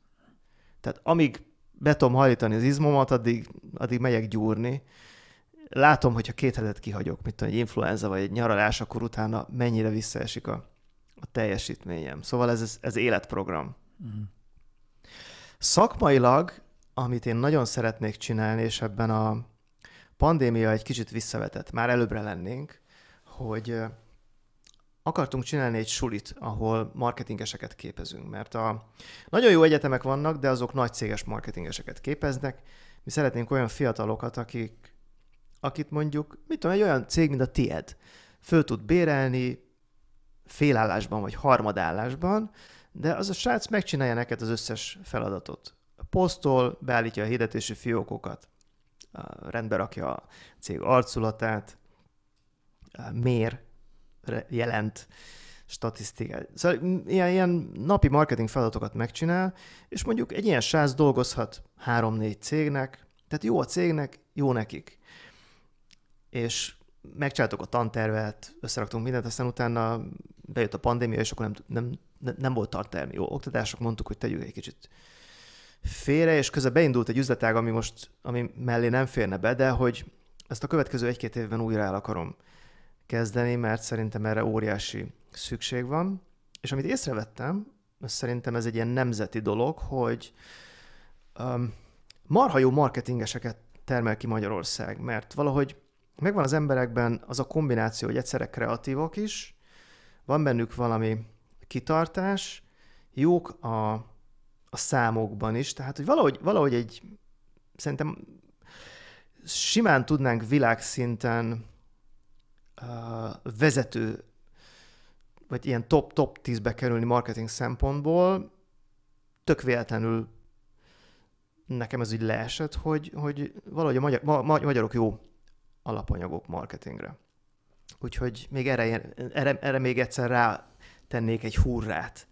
Tehát amíg be tudom hajlítani az izmomat, addig, addig megyek gyúrni. Látom, hogyha két hetet kihagyok, mint egy influenza vagy egy nyaralás, akkor utána mennyire visszaesik a, a teljesítményem. Szóval ez, ez életprogram. Mm. Szakmailag amit én nagyon szeretnék csinálni, és ebben a pandémia egy kicsit visszavetett, már előbbre lennénk, hogy akartunk csinálni egy sulit, ahol marketingeseket képezünk, mert a nagyon jó egyetemek vannak, de azok nagy céges marketingeseket képeznek. Mi szeretnénk olyan fiatalokat, akik, akit mondjuk, mit tudom, egy olyan cég, mint a tied, föl tud bérelni félállásban vagy harmadállásban, de az a srác megcsinálja neked az összes feladatot posztol, beállítja a hirdetési fiókokat, rendbe rakja a cég arculatát, mér, jelent, statisztikát. Szóval ilyen, ilyen napi marketing feladatokat megcsinál, és mondjuk egy ilyen sász dolgozhat három-négy cégnek, tehát jó a cégnek, jó nekik. És megcsináltuk a tantervet, összeraktunk mindent, aztán utána bejött a pandémia, és akkor nem, nem, nem volt tartalmi Jó, oktatások mondtuk, hogy tegyük egy kicsit félre, és közben beindult egy üzletág, ami most, ami mellé nem férne be, de hogy ezt a következő egy-két évben újra el akarom kezdeni, mert szerintem erre óriási szükség van. És amit észrevettem, szerintem ez egy ilyen nemzeti dolog, hogy um, marha jó marketingeseket termel ki Magyarország, mert valahogy megvan az emberekben az a kombináció, hogy egyszerre kreatívak is, van bennük valami kitartás, jók a a számokban is, tehát hogy valahogy, valahogy egy, szerintem simán tudnánk világszinten uh, vezető, vagy ilyen top-top 10-be kerülni marketing szempontból, tök véletlenül nekem ez úgy leesett, hogy, hogy valahogy a magyar, ma, magyarok jó alapanyagok marketingre. Úgyhogy még erre, erre, erre még egyszer rá tennék egy hurrát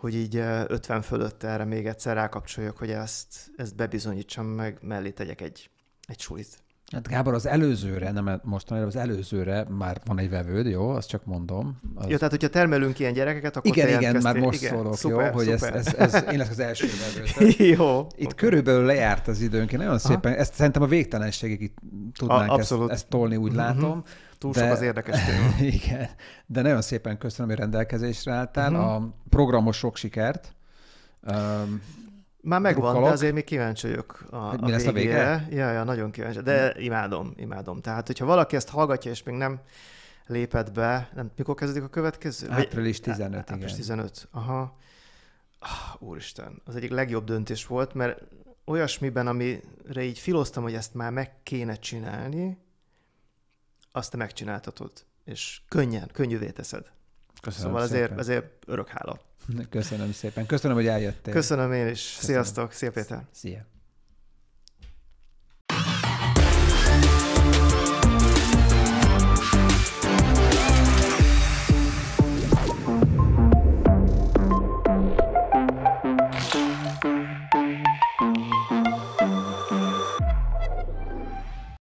hogy így 50 fölött erre még egyszer rákapcsoljak, hogy ezt, ezt bebizonyítsam, meg mellé tegyek egy, egy sulit. Hát Gábor, az előzőre, nem mostanára, az előzőre már van egy vevőd, jó? Azt csak mondom. Az... Jó, tehát hogyha termelünk ilyen gyerekeket, akkor Igen, igen, már most igen, szólok, szuper, jó? Hogy Ez, ez, ez, én lesz az első vevő. *laughs* jó. Itt okay. körülbelül lejárt az időnk, én nagyon Aha. szépen, ezt szerintem a végtelenségig itt tudnánk a, ezt, ezt tolni, úgy uh-huh. látom. Túl de, sok az érdekes *laughs* téma. Igen, de nagyon szépen köszönöm, hogy rendelkezésre álltál. Uh-huh. A programos sok sikert. Um, már megvan, de azért még kíváncsi vagyok a, hogy mi a lesz a vége. Ja, ja, nagyon kíváncsi, de hmm. imádom, imádom. Tehát, hogyha valaki ezt hallgatja, és még nem lépett be, nem, mikor kezdik a következő? Április 15, Á, Április 15, aha. Ah, úristen, az egyik legjobb döntés volt, mert olyasmiben, amire így filoztam, hogy ezt már meg kéne csinálni, azt te megcsináltatod, és könnyen, könnyűvé teszed. Köszönöm szóval szépen. azért, azért örök hála. Köszönöm szépen. Köszönöm, hogy eljöttél. Köszönöm én is. Köszönöm. Sziasztok. Szia Péter. Szia.